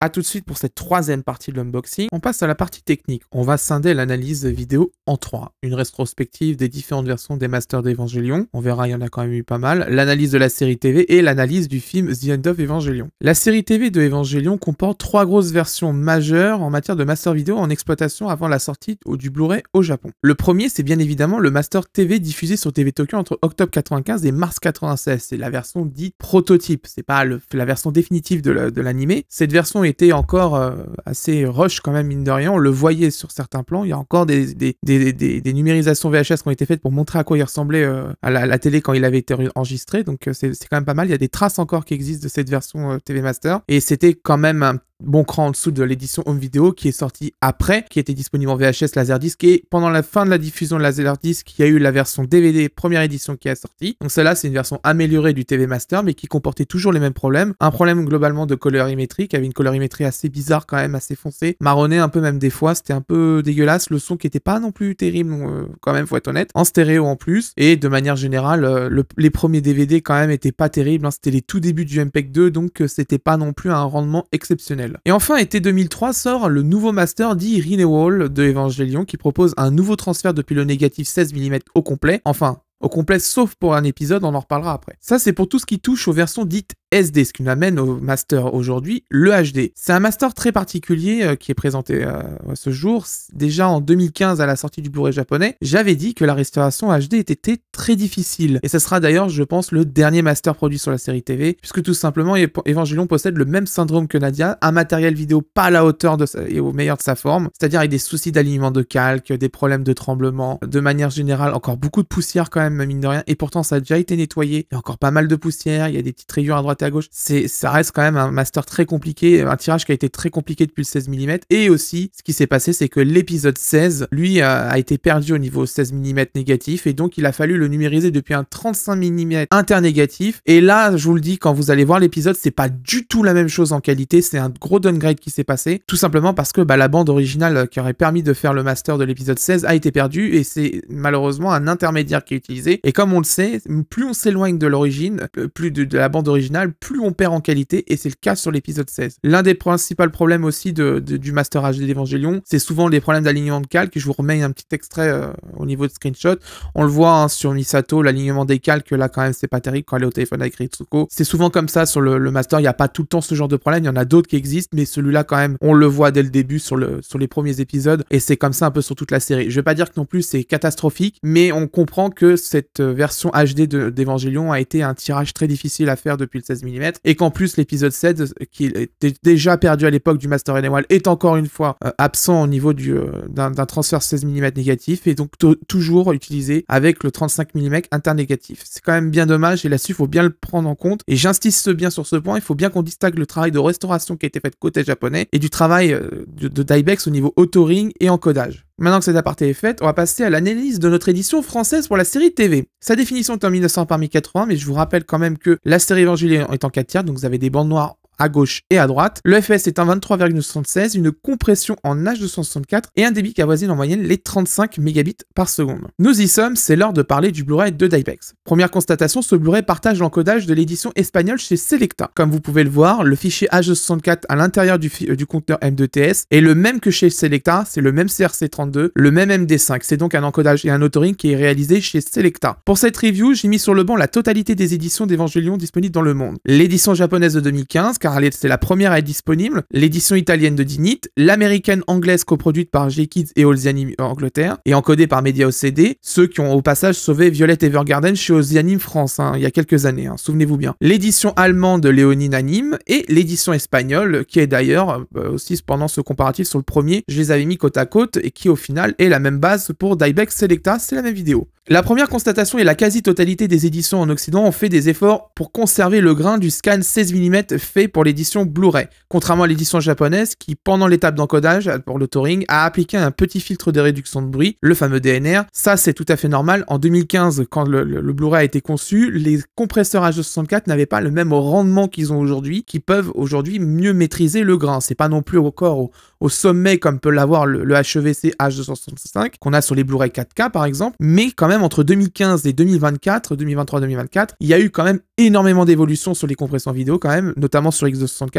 a tout de suite pour cette troisième partie de l'unboxing. On passe à la partie technique. On va scinder l'analyse vidéo en trois. Une rétrospective des différentes versions des Masters d'Evangelion. On verra, il y en a quand même eu pas mal. L'analyse de la série TV et l'analyse du film The End of Evangelion. La série TV de Evangelion comporte trois grosses versions majeures en matière de Master Vidéo en exploitation avant la sortie du Blu-ray au Japon. Le premier, c'est bien évidemment le Master TV diffusé sur TV Tokyo entre octobre 95 et mars 96. C'est la version dite prototype. C'est pas la version définitive de l'anime. Cette version est était encore euh, assez rush quand même, mine de rien. On le voyait sur certains plans. Il y a encore des, des, numérisations VHS qui ont été faites pour montrer à quoi il ressemblait euh, à, la, télé quand il avait été enregistré. Donc euh, c'est quand même pas mal. Il y a des traces encore qui existent de cette version TV Master. Et c'était quand même un bon cran en dessous de l'édition home vidéo qui est sortie après, qui était disponible en VHS Laserdisc et pendant la fin de la diffusion de Laserdisc, il y a eu la version DVD première édition qui est sortie. Donc celle-là, c'est une version améliorée du TV Master mais qui comportait toujours les mêmes problèmes, un problème globalement de colorimétrie qui avait une colorimétrie assez bizarre quand même, assez foncé marronné un peu même des fois, c'était un peu dégueulasse, le son qui était pas non plus terrible euh, quand même, faut être honnête, en stéréo en plus, et de manière générale, euh, les premiers DVD quand même étaient pas terribles, hein. c'était les tout débuts du MPEG 2, donc euh, c'était pas non plus un rendement exceptionnel. Et enfin, été 2003 sort le nouveau master dit Renewal de Evangelion qui propose un nouveau transfert depuis le négatif 16 mm au complet, enfin au complet, sauf pour un épisode, on en reparlera après. Ça, c'est pour tout ce qui touche aux versions dites SD, ce qui nous amène au master aujourd'hui, le HD. C'est un master très particulier euh, qui est présenté euh, ce jour. Déjà en 2015, à la sortie du Blu-ray japonais, j'avais dit que la restauration HD était très difficile. Et ça sera d'ailleurs, je pense, le dernier master produit sur la série TV, puisque tout simplement, Evangelion possède le même syndrome que Nadia, un matériel vidéo pas à la hauteur de et au meilleur de sa forme, c'est-à-dire avec des soucis d'alignement de calque, des problèmes de tremblement, de manière générale, encore beaucoup de poussière quand même mine de rien. Et pourtant, ça a déjà été nettoyé. Il y a encore pas mal de poussière, il y a des petites rayures à droite et à gauche. C'est, ça reste quand même un master très compliqué, euh, un tirage qui a été très compliqué depuis le 16 mm. Et aussi, ce qui s'est passé, c'est que l'épisode 16, lui, euh, a, été perdu au niveau 16 mm négatif. Et donc, il a fallu le numériser depuis un 35 mm internégatif. Et là, je vous le dis, quand vous allez voir l'épisode, c'est pas du tout la même chose en qualité. C'est un gros downgrade qui s'est passé. Tout simplement parce que bah, la bande originale euh, qui aurait permis de faire le master de l'épisode 16 a été perdue. Et c'est malheureusement un intermédiaire qui est utilisé et comme on le sait, plus on s'éloigne de l'origine, euh, plus de, la bande originale, plus on perd en qualité, et c'est le cas sur l'épisode 16. L'un des principaux problèmes aussi de, du masterage de d'Evangelion, c'est souvent les problèmes d'alignement de calque. Je vous remets un petit extrait euh, au niveau de screenshot. On le voit hein, sur Misato, l'alignement des calques, là quand même c'est pas terrible quand elle est au téléphone avec Ritsuko. C'est souvent comme ça sur le, Master, il n'y a pas tout le temps ce genre de problème, il y en a d'autres qui existent, mais celui-là quand même, on le voit dès le début sur, le, sur les premiers épisodes, et c'est comme ça un peu sur toute la série. Je vais pas dire que non plus c'est catastrophique, mais on comprend que cette euh, version HD d'Evangelion a été un tirage très difficile à faire depuis le 16 mm et qu'en plus l'épisode 7 euh, qui était déjà perdu à l'époque du Master Animal, est encore une fois euh, absent au niveau du d'un transfert 16 mm négatif et donc toujours utilisé avec le 35 mm internégatif. C'est quand même bien dommage et là-dessus il faut bien le prendre en compte et j'insiste bien sur ce point, il faut bien qu'on distingue le travail de restauration qui a été fait côté japonais et du travail de, de Dybex au niveau autoring et encodage. Maintenant que cet aparté est fait, on va passer à l'analyse de notre édition française pour la série TV. Sa définition est en 1900 parmi 80, mais je vous rappelle quand même que la série Evangelion est en 4 tiers, donc vous avez des bandes noires à gauche et à droite. Le FS est un 23,76, une compression en H264 et un débit qui avoisine en moyenne les 35 mégabits par seconde. Nous y sommes, c'est l'heure de parler du Blu-ray de Dypex. Première constatation, ce Blu-ray partage l'encodage de l'édition espagnole chez Selecta. Comme vous pouvez le voir, le fichier H264 à l'intérieur du, euh, du conteneur M2TS est le même que chez Selecta, c'est le même CRC32, le même MD5. C'est donc un encodage et un autoring qui est réalisé chez Selecta. Pour cette review, j'ai mis sur le banc la totalité des éditions d'Evangelion disponibles dans le monde. L'édition japonaise de 2015, c'est la première à être disponible, l'édition italienne de Dinit, l'américaine anglaise coproduite par J-Kids et en Angleterre, et encodée par Media OCD, ceux qui ont au passage sauvé Violet Evergarden chez Anime France, hein, il y a quelques années, hein, souvenez-vous bien. L'édition allemande de Léonine Anime, et l'édition espagnole, qui est d'ailleurs, euh, aussi pendant ce comparatif sur le premier, je les avais mis côte à côte, et qui au final est la même base pour Dieback Selecta, c'est la même vidéo. La première constatation est la quasi-totalité des éditions en Occident ont fait des efforts pour conserver le grain du scan 16 mm fait pour l'édition Blu-ray, contrairement à l'édition japonaise qui, pendant l'étape d'encodage euh, pour le touring, a appliqué un petit filtre de réduction de bruit, le fameux DNR. Ça, c'est tout à fait normal. En 2015, quand le, Blu-ray a été conçu, les compresseurs H264 n'avaient pas le même rendement qu'ils ont aujourd'hui, qui peuvent aujourd'hui mieux maîtriser le grain. C'est pas non plus encore au, au sommet comme peut l'avoir le, HVC HEVC H265 qu'on a sur les Blu-ray 4K par exemple, mais quand même entre 2015 et 2024, 2023-2024, il y a eu quand même énormément d'évolutions sur les compressions vidéo quand même, notamment sur de x et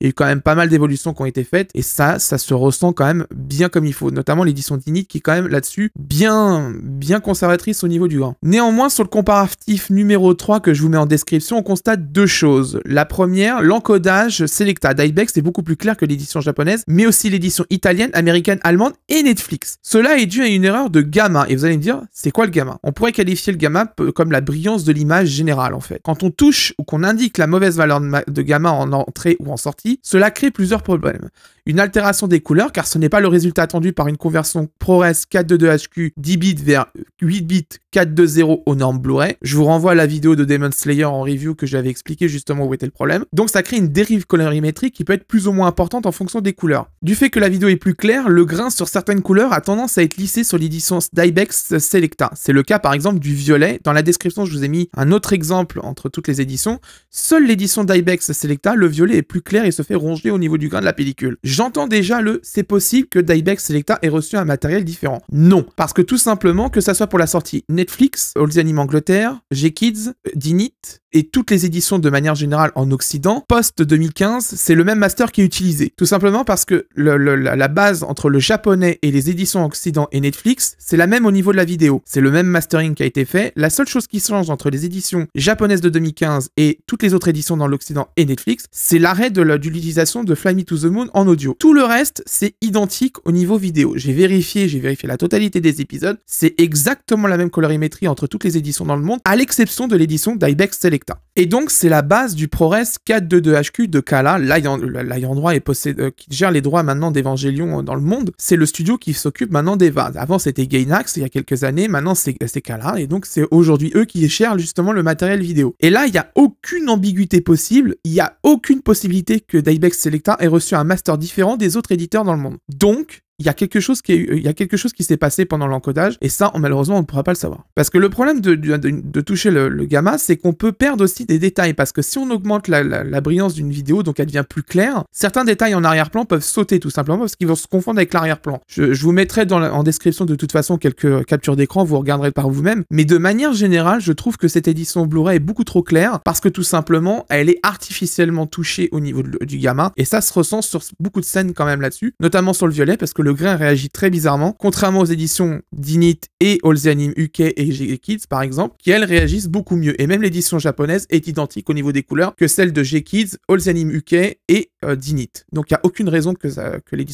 Il y a eu quand même pas mal d'évolutions qui ont été faites et ça, ça se ressent quand même bien comme il faut. Notamment l'édition Dinit qui est quand même là-dessus bien, bien conservatrice au niveau du grain. Néanmoins, sur le comparatif numéro 3 que je vous mets en description, on constate deux choses. La première, l'encodage Selecta d'Ibex est beaucoup plus clair que l'édition japonaise, mais aussi l'édition italienne, américaine, allemande et Netflix. Cela est dû à une erreur de gamma. Et vous allez me dire, c'est quoi le gamma On pourrait qualifier le gamma comme la brillance de l'image générale en fait. Quand on touche ou qu'on indique la mauvaise valeur de gamma en entrée ou en sortie, cela crée plusieurs problèmes une altération des couleurs car ce n'est pas le résultat attendu par une conversion ProRes 422HQ 10 bits vers 8 bits 420 aux normes Blu-ray. Je vous renvoie à la vidéo de Demon Slayer en review que j'avais expliqué justement où était le problème. Donc ça crée une dérive colorimétrique qui peut être plus ou moins importante en fonction des couleurs. Du fait que la vidéo est plus claire, le grain sur certaines couleurs a tendance à être lissé sur l'édition Dybex Selecta. C'est le cas par exemple du violet. Dans la description, je vous ai mis un autre exemple entre toutes les éditions. Seule l'édition Dybex Selecta, le violet est plus clair et se fait ronger au niveau du grain de la pellicule. J'entends déjà le « c'est possible que Dieback Selecta ait reçu un matériel différent ». Non, parce que tout simplement, que ça soit pour la sortie Netflix, All the Anime Angleterre, G-Kids, Dinit, et toutes les éditions de manière générale en Occident, post-2015, c'est le même master qui est utilisé. Tout simplement parce que la base entre le japonais et les éditions Occident et Netflix, c'est la même au niveau de la vidéo. C'est le même mastering qui a été fait. La seule chose qui change entre les éditions japonaises de 2015 et toutes les autres éditions dans l'Occident et Netflix, c'est l'arrêt de l'utilisation de Fly Me to the Moon en audio. Tout le reste, c'est identique au niveau vidéo. J'ai vérifié, j'ai vérifié la totalité des épisodes. C'est exactement la même colorimétrie entre toutes les éditions dans le monde, à l'exception de l'édition d'Ibex Selecta. Et donc, c'est la base du ProRes 422HQ de Kala, l'ayant droit euh, qui gère les droits maintenant d'Evangelion euh, dans le monde. C'est le studio qui s'occupe maintenant des vases. Avant, c'était Gainax il y a quelques années, maintenant c'est Kala, et donc c'est aujourd'hui eux qui gèrent justement le matériel vidéo. Et là, il n'y a aucune ambiguïté possible, il n'y a aucune possibilité que Dybex Selecta ait reçu un master différent des autres éditeurs dans le monde. Donc, il y a quelque chose qui, il y a quelque chose qui s'est passé pendant l'encodage, et ça, on, malheureusement, on ne pourra pas le savoir. Parce que le problème de, de, toucher le, gamma, c'est qu'on peut perdre aussi des détails, parce que si on augmente la, la, brillance d'une vidéo, donc elle devient plus claire, certains détails en arrière-plan peuvent sauter tout simplement, parce qu'ils vont se confondre avec l'arrière-plan. Je, je, vous mettrai dans en description de toute façon quelques euh, captures d'écran, vous regarderez par vous-même, mais de manière générale, je trouve que cette édition Blu-ray est beaucoup trop claire, parce que tout simplement, elle est artificiellement touchée au niveau du gamma, et ça se ressent sur beaucoup de scènes quand même là-dessus, notamment sur le violet, parce que le grain réagit très bizarrement, contrairement aux éditions d'Init et All UK et G Kids par exemple, qui elles réagissent beaucoup mieux. Et même l'édition japonaise est identique au niveau des couleurs que celle de G Kids, All UK et euh, d'init. Donc il n'y a aucune raison que, ça, que les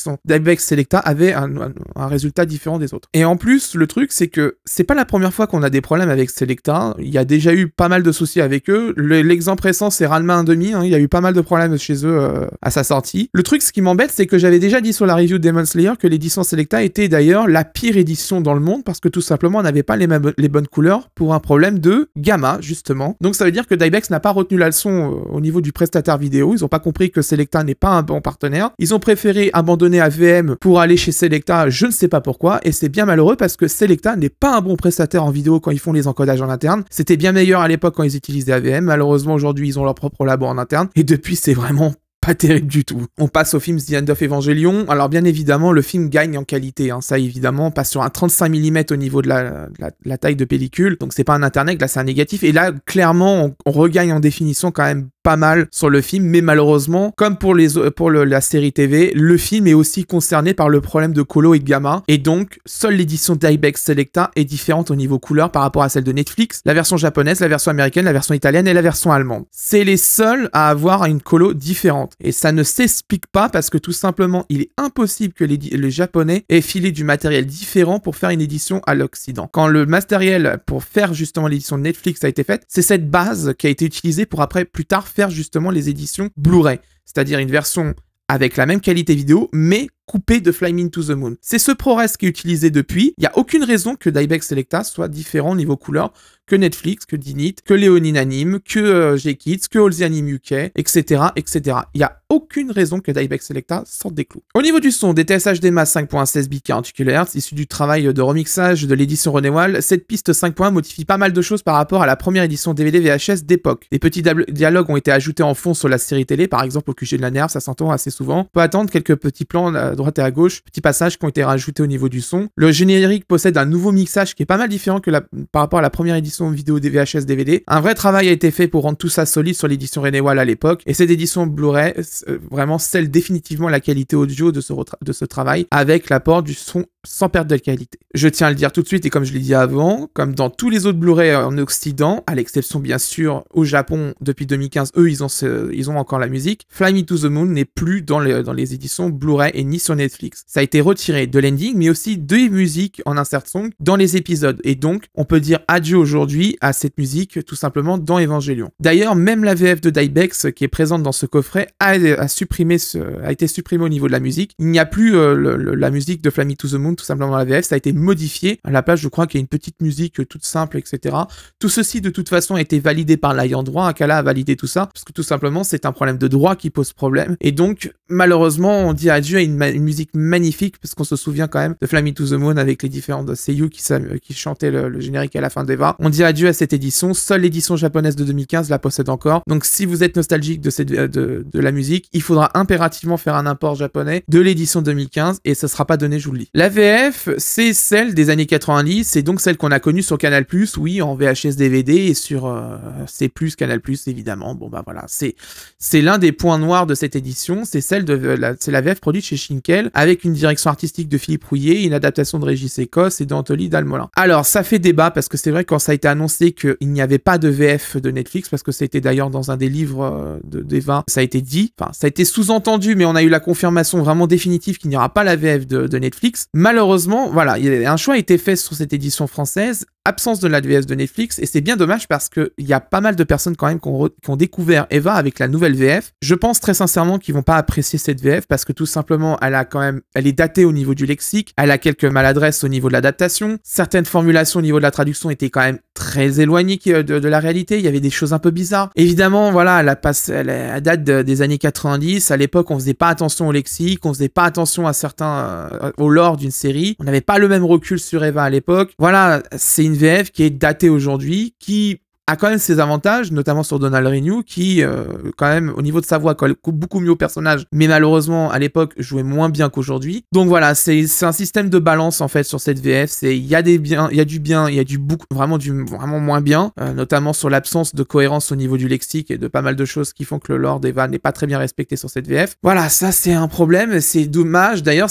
Selecta avait un, résultat différent des autres. Et en plus, le truc, c'est que c'est pas la première fois qu'on a des problèmes avec Selecta. Il y a déjà eu pas mal de soucis avec eux. L'exemple récent, c'est Ralma 1.5. demi, hein. Il y a eu pas mal de problèmes chez eux euh, à sa sortie. Le truc, ce qui m'embête, c'est que j'avais déjà dit sur la review de Demon Slayer que l'édition Selecta était d'ailleurs la pire édition dans le monde parce que tout simplement, on n'avait pas les, mêmes, les bonnes couleurs pour un problème de gamma, justement. Donc ça veut dire que Dybex n'a pas retenu la leçon euh, au niveau du prestataire vidéo. Ils n'ont pas compris que Selecta n'est pas un bon partenaire. Ils ont préféré abandonner AVM pour aller chez Selecta, je ne sais pas pourquoi, et c'est bien malheureux parce que Selecta n'est pas un bon prestataire en vidéo quand ils font les encodages en interne. C'était bien meilleur à l'époque quand ils utilisaient AVM. Malheureusement, aujourd'hui, ils ont leur propre labo en interne, et depuis, c'est vraiment pas terrible du tout. On passe au film The End of Evangelion. Alors bien évidemment, le film gagne en qualité, hein. ça évidemment, passe sur un 35 mm au niveau de la, taille de pellicule, donc c'est pas un internet, là c'est un négatif, et là clairement on, regagne en définition quand même pas mal sur le film, mais malheureusement, comme pour, les, pour la série TV, le film est aussi concerné par le problème de colo et de gamma, et donc seule l'édition d'Ibex Selecta est différente au niveau couleur par rapport à celle de Netflix, la version japonaise, la version américaine, la version italienne et la version allemande. C'est les seuls à avoir une colo différente, et ça ne s'explique pas parce que tout simplement, il est impossible que les, japonais aient filé du matériel différent pour faire une édition à l'Occident. Quand le matériel pour faire justement l'édition de Netflix a été faite, c'est cette base qui a été utilisée pour après plus tard justement les éditions Blu-ray, c'est-à-dire une version avec la même qualité vidéo, mais coupée de *Flying into to the Moon. C'est ce ProRes qui est utilisé depuis. Il n'y a aucune raison que Dieback Selecta soit différent niveau couleur que Netflix, que Dinit, que Léonine Anime, que euh, kids que All Anime UK, etc., etc. Il n'y a aucune raison que Dieback Selecta sorte des clous. Au niveau du son, des TSH 5.16 bit 40 kHz, issu du travail de remixage de l'édition René Wall, cette piste 5.1 modifie pas mal de choses par rapport à la première édition DVD VHS d'époque. Des petits dialogues ont été ajoutés en fond sur la série télé, par exemple au QG de la Nerf, ça s'entend assez souvent. On peut attendre quelques petits plans à droite et à gauche, petits passages qui ont été rajoutés au niveau du son. Le générique possède un nouveau mixage qui est pas mal différent que la... par rapport à la première édition vidéo des VHS DVD. Un vrai travail a été fait pour rendre tout ça solide sur l'édition Wall à l'époque. Et cette édition Blu-ray euh, vraiment celle définitivement la qualité audio de ce, de ce travail avec l'apport du son sans perte de qualité. Je tiens à le dire tout de suite et comme je l'ai dit avant, comme dans tous les autres Blu-ray en Occident, à l'exception bien sûr au Japon depuis 2015, eux ils ont, ils ont encore la musique, Fly Me to the Moon n'est plus dans, dans les éditions Blu-ray et ni sur Netflix. Ça a été retiré de l'ending mais aussi des musique en insert song dans les épisodes et donc on peut dire adieu aujourd'hui à cette musique tout simplement dans Evangelion. D'ailleurs, même la VF de Dybex euh, qui est présente dans ce coffret a, supprimé ce, a été supprimée au niveau de la musique. Il n'y a plus euh, la musique de Flammy to the Moon tout simplement dans la VF, ça a été modifié. À la place, je crois qu'il y a une petite musique euh, toute simple, etc. Tout ceci de toute façon a été validé par l'ayant droit, Akala a validé tout ça, parce que tout simplement c'est un problème de droit qui pose problème. Et donc, malheureusement, on dit adieu à une, musique magnifique, parce qu'on se souvient quand même de Flammy to the Moon avec les différentes seiyuu qui, qui chantaient le, générique à la fin d'Eva. On dit adieu à cette édition. Seule l'édition japonaise de 2015 la possède encore. Donc si vous êtes nostalgique de, cette, euh, de, la musique, il faudra impérativement faire un import japonais de l'édition 2015 et ça sera pas donné, je vous le dis. La VF, c'est celle des années 90, c'est donc celle qu'on a connue sur Canal+, oui, en VHS DVD et sur euh, C+, Canal+, évidemment. Bon bah voilà, c'est c'est l'un des points noirs de cette édition, c'est celle de euh, la, la VF produite chez Shinkel avec une direction artistique de Philippe Rouillet, une adaptation de Régis Écosse et d'Anthony Dalmolin. Alors, ça fait débat parce que c'est vrai qu'en quand ça annoncé annoncé qu'il n'y avait pas de VF de Netflix, parce que ça a été d'ailleurs dans un des livres euh, de, des ça a été dit, ça a été sous-entendu, mais on a eu la confirmation vraiment définitive qu'il n'y aura pas la VF de, de Netflix. Malheureusement, voilà, un choix a été fait sur cette édition française absence de la VF de Netflix et c'est bien dommage parce qu'il y a pas mal de personnes quand même qui ont, découvert Eva avec la nouvelle VF. Je pense très sincèrement qu'ils vont pas apprécier cette VF parce que tout simplement elle a quand même, elle est datée au niveau du lexique, elle a quelques maladresses au niveau de l'adaptation, certaines formulations au niveau de la traduction étaient quand même très éloignées euh, de, la réalité, il y avait des choses un peu bizarres. Évidemment, voilà, elle, a passé, date des années 90, à l'époque on faisait pas attention au lexique, on faisait pas attention à certains, euh, au lore d'une série, on n'avait pas le même recul sur Eva à l'époque. Voilà, c'est une qui est daté aujourd'hui, qui a quand même ses avantages, notamment sur Donald Renew, qui, euh, quand même, au niveau de sa voix, colle beaucoup mieux au personnage, mais malheureusement, à l'époque, jouait moins bien qu'aujourd'hui. Donc voilà, c'est un système de balance, en fait, sur cette VF. C'est, il y a des biens, il y a du bien, il y a du beaucoup, vraiment du, vraiment moins bien, euh, notamment sur l'absence de cohérence au niveau du lexique et de pas mal de choses qui font que le lore d'Eva n'est pas très bien respecté sur cette VF. Voilà, ça, c'est un problème, c'est dommage. D'ailleurs,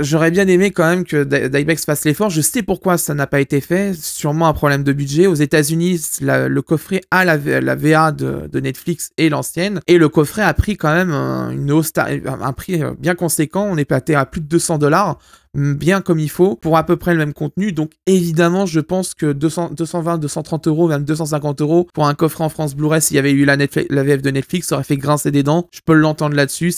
j'aurais bien aimé quand même que Dybex fasse l'effort. Je sais pourquoi ça n'a pas été fait. Sûrement un problème de budget. Aux États-Unis, le coffret à la, VA de, Netflix et l'ancienne. Et le coffret a pris quand même une hausse, un prix bien conséquent. On est pâté à plus de 200 dollars bien comme il faut pour à peu près le même contenu. Donc évidemment, je pense que 220, 230 euros, même 250 euros pour un coffret en France Blu-ray, s'il y avait eu la, la VF de Netflix, ça aurait fait grincer des dents. Je peux l'entendre là-dessus.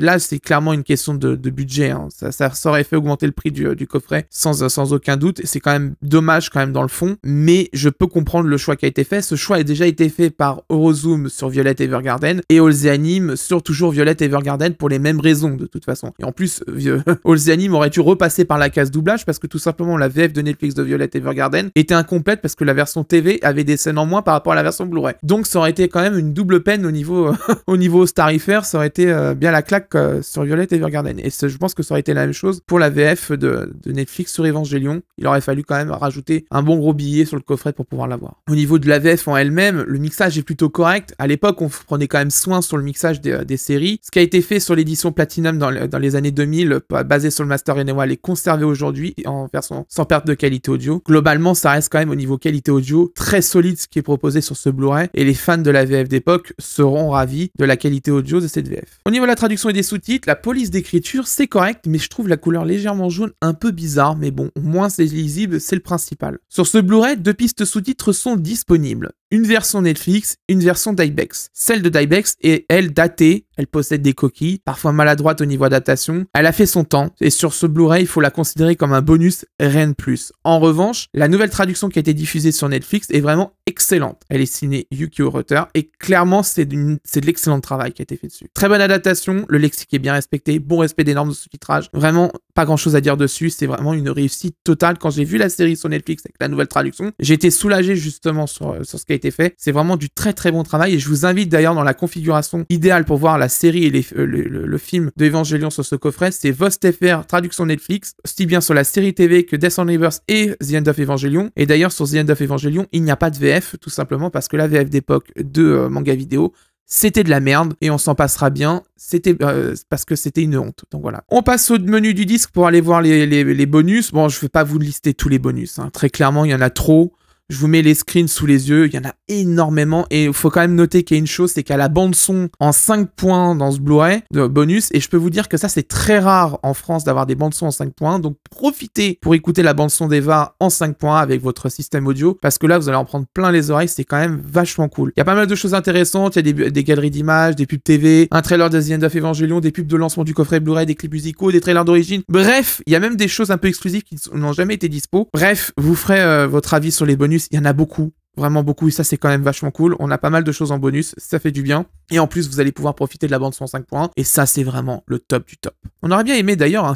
Là, c'est clairement une question de, budget. Hein. Ça, ça, aurait fait augmenter le prix du, du coffret sans, sans aucun doute. C'est quand même dommage quand même dans le fond, mais je peux comprendre le choix qui a été fait. Ce choix a déjà été fait par Eurozoom sur Violette Evergarden et The Anime sur toujours Violette Evergarden pour les mêmes raisons de toute façon. Et en plus, The euh, Anime aurait dû passer par la case doublage parce que tout simplement la VF de Netflix de Violet Evergarden était incomplète parce que la version TV avait des scènes en moins par rapport à la version Blu-ray. Donc ça aurait été quand même une double peine au niveau, au niveau tarifaire, ça aurait été euh, bien la claque euh, sur Violet Evergarden. Et je pense que ça aurait été la même chose pour la VF de, Netflix sur Evangelion. Il aurait fallu quand même rajouter un bon gros billet sur le coffret pour pouvoir l'avoir. Au niveau de la VF en elle-même, le mixage est plutôt correct. À l'époque, on prenait quand même soin sur le mixage des, euh, séries. Ce qui a été fait sur l'édition Platinum dans, les années 2000, basé sur le Master original les conserver aujourd'hui en sans perte de qualité audio. Globalement, ça reste quand même au niveau qualité audio très solide ce qui est proposé sur ce Blu-ray et les fans de la VF d'époque seront ravis de la qualité audio de cette VF. Au niveau de la traduction et des sous-titres, la police d'écriture, c'est correct, mais je trouve la couleur légèrement jaune un peu bizarre, mais bon, au moins c'est lisible, c'est le principal. Sur ce Blu-ray, deux pistes sous-titres sont disponibles une version Netflix, une version Dybex Celle de Dybex est, elle, datée, elle possède des coquilles, parfois maladroite au niveau adaptation, elle a fait son temps, et sur ce Blu-ray, il faut la considérer comme un bonus, rien de plus. En revanche, la nouvelle traduction qui a été diffusée sur Netflix est vraiment excellente. Elle est signée Yukio Rutter, et clairement, c'est de l'excellent travail qui a été fait dessus. Très bonne adaptation, le lexique est bien respecté, bon respect des normes de sous-titrage, vraiment pas grand chose à dire dessus, c'est vraiment une réussite totale. Quand j'ai vu la série sur Netflix avec la nouvelle traduction, j'ai été soulagé justement sur, sur ce été fait. C'est vraiment du très très bon travail et je vous invite d'ailleurs dans la configuration idéale pour voir la série et euh, le, film d'Evangelion sur ce coffret, c'est VostFR, traduction Netflix, si bien sur la série TV que Death on Reverse et The End of Evangelion. Et d'ailleurs sur The End of Evangelion, il n'y a pas de VF, tout simplement parce que la VF d'époque de euh, manga vidéo, c'était de la merde et on s'en passera bien. C'était euh, parce que c'était une honte. Donc voilà. On passe au menu du disque pour aller voir les, bonus. Bon, je vais pas vous lister tous les bonus. Hein. Très clairement, il y en a trop. Je vous mets les screens sous les yeux, il y en a énormément. Et il faut quand même noter qu'il y a une chose, c'est y a la bande son en 5 points dans ce Blu-ray bonus. Et je peux vous dire que ça, c'est très rare en France d'avoir des bandes son en 5 points. Donc profitez pour écouter la bande son d'Eva en 5 points avec votre système audio. Parce que là, vous allez en prendre plein les oreilles. C'est quand même vachement cool. Il y a pas mal de choses intéressantes. Il y a des, galeries d'images, des pubs TV, un trailer de The End of Evangelion, des pubs de lancement du coffret Blu-ray, des clips musicaux, des trailers d'origine. Bref, il y a même des choses un peu exclusives qui n'ont jamais été dispo. Bref, vous ferez euh, votre avis sur les bonus il y en a beaucoup vraiment beaucoup et ça c'est quand même vachement cool. On a pas mal de choses en bonus, ça fait du bien. Et en plus vous allez pouvoir profiter de la bande son points et ça c'est vraiment le top du top. On aurait bien aimé d'ailleurs un,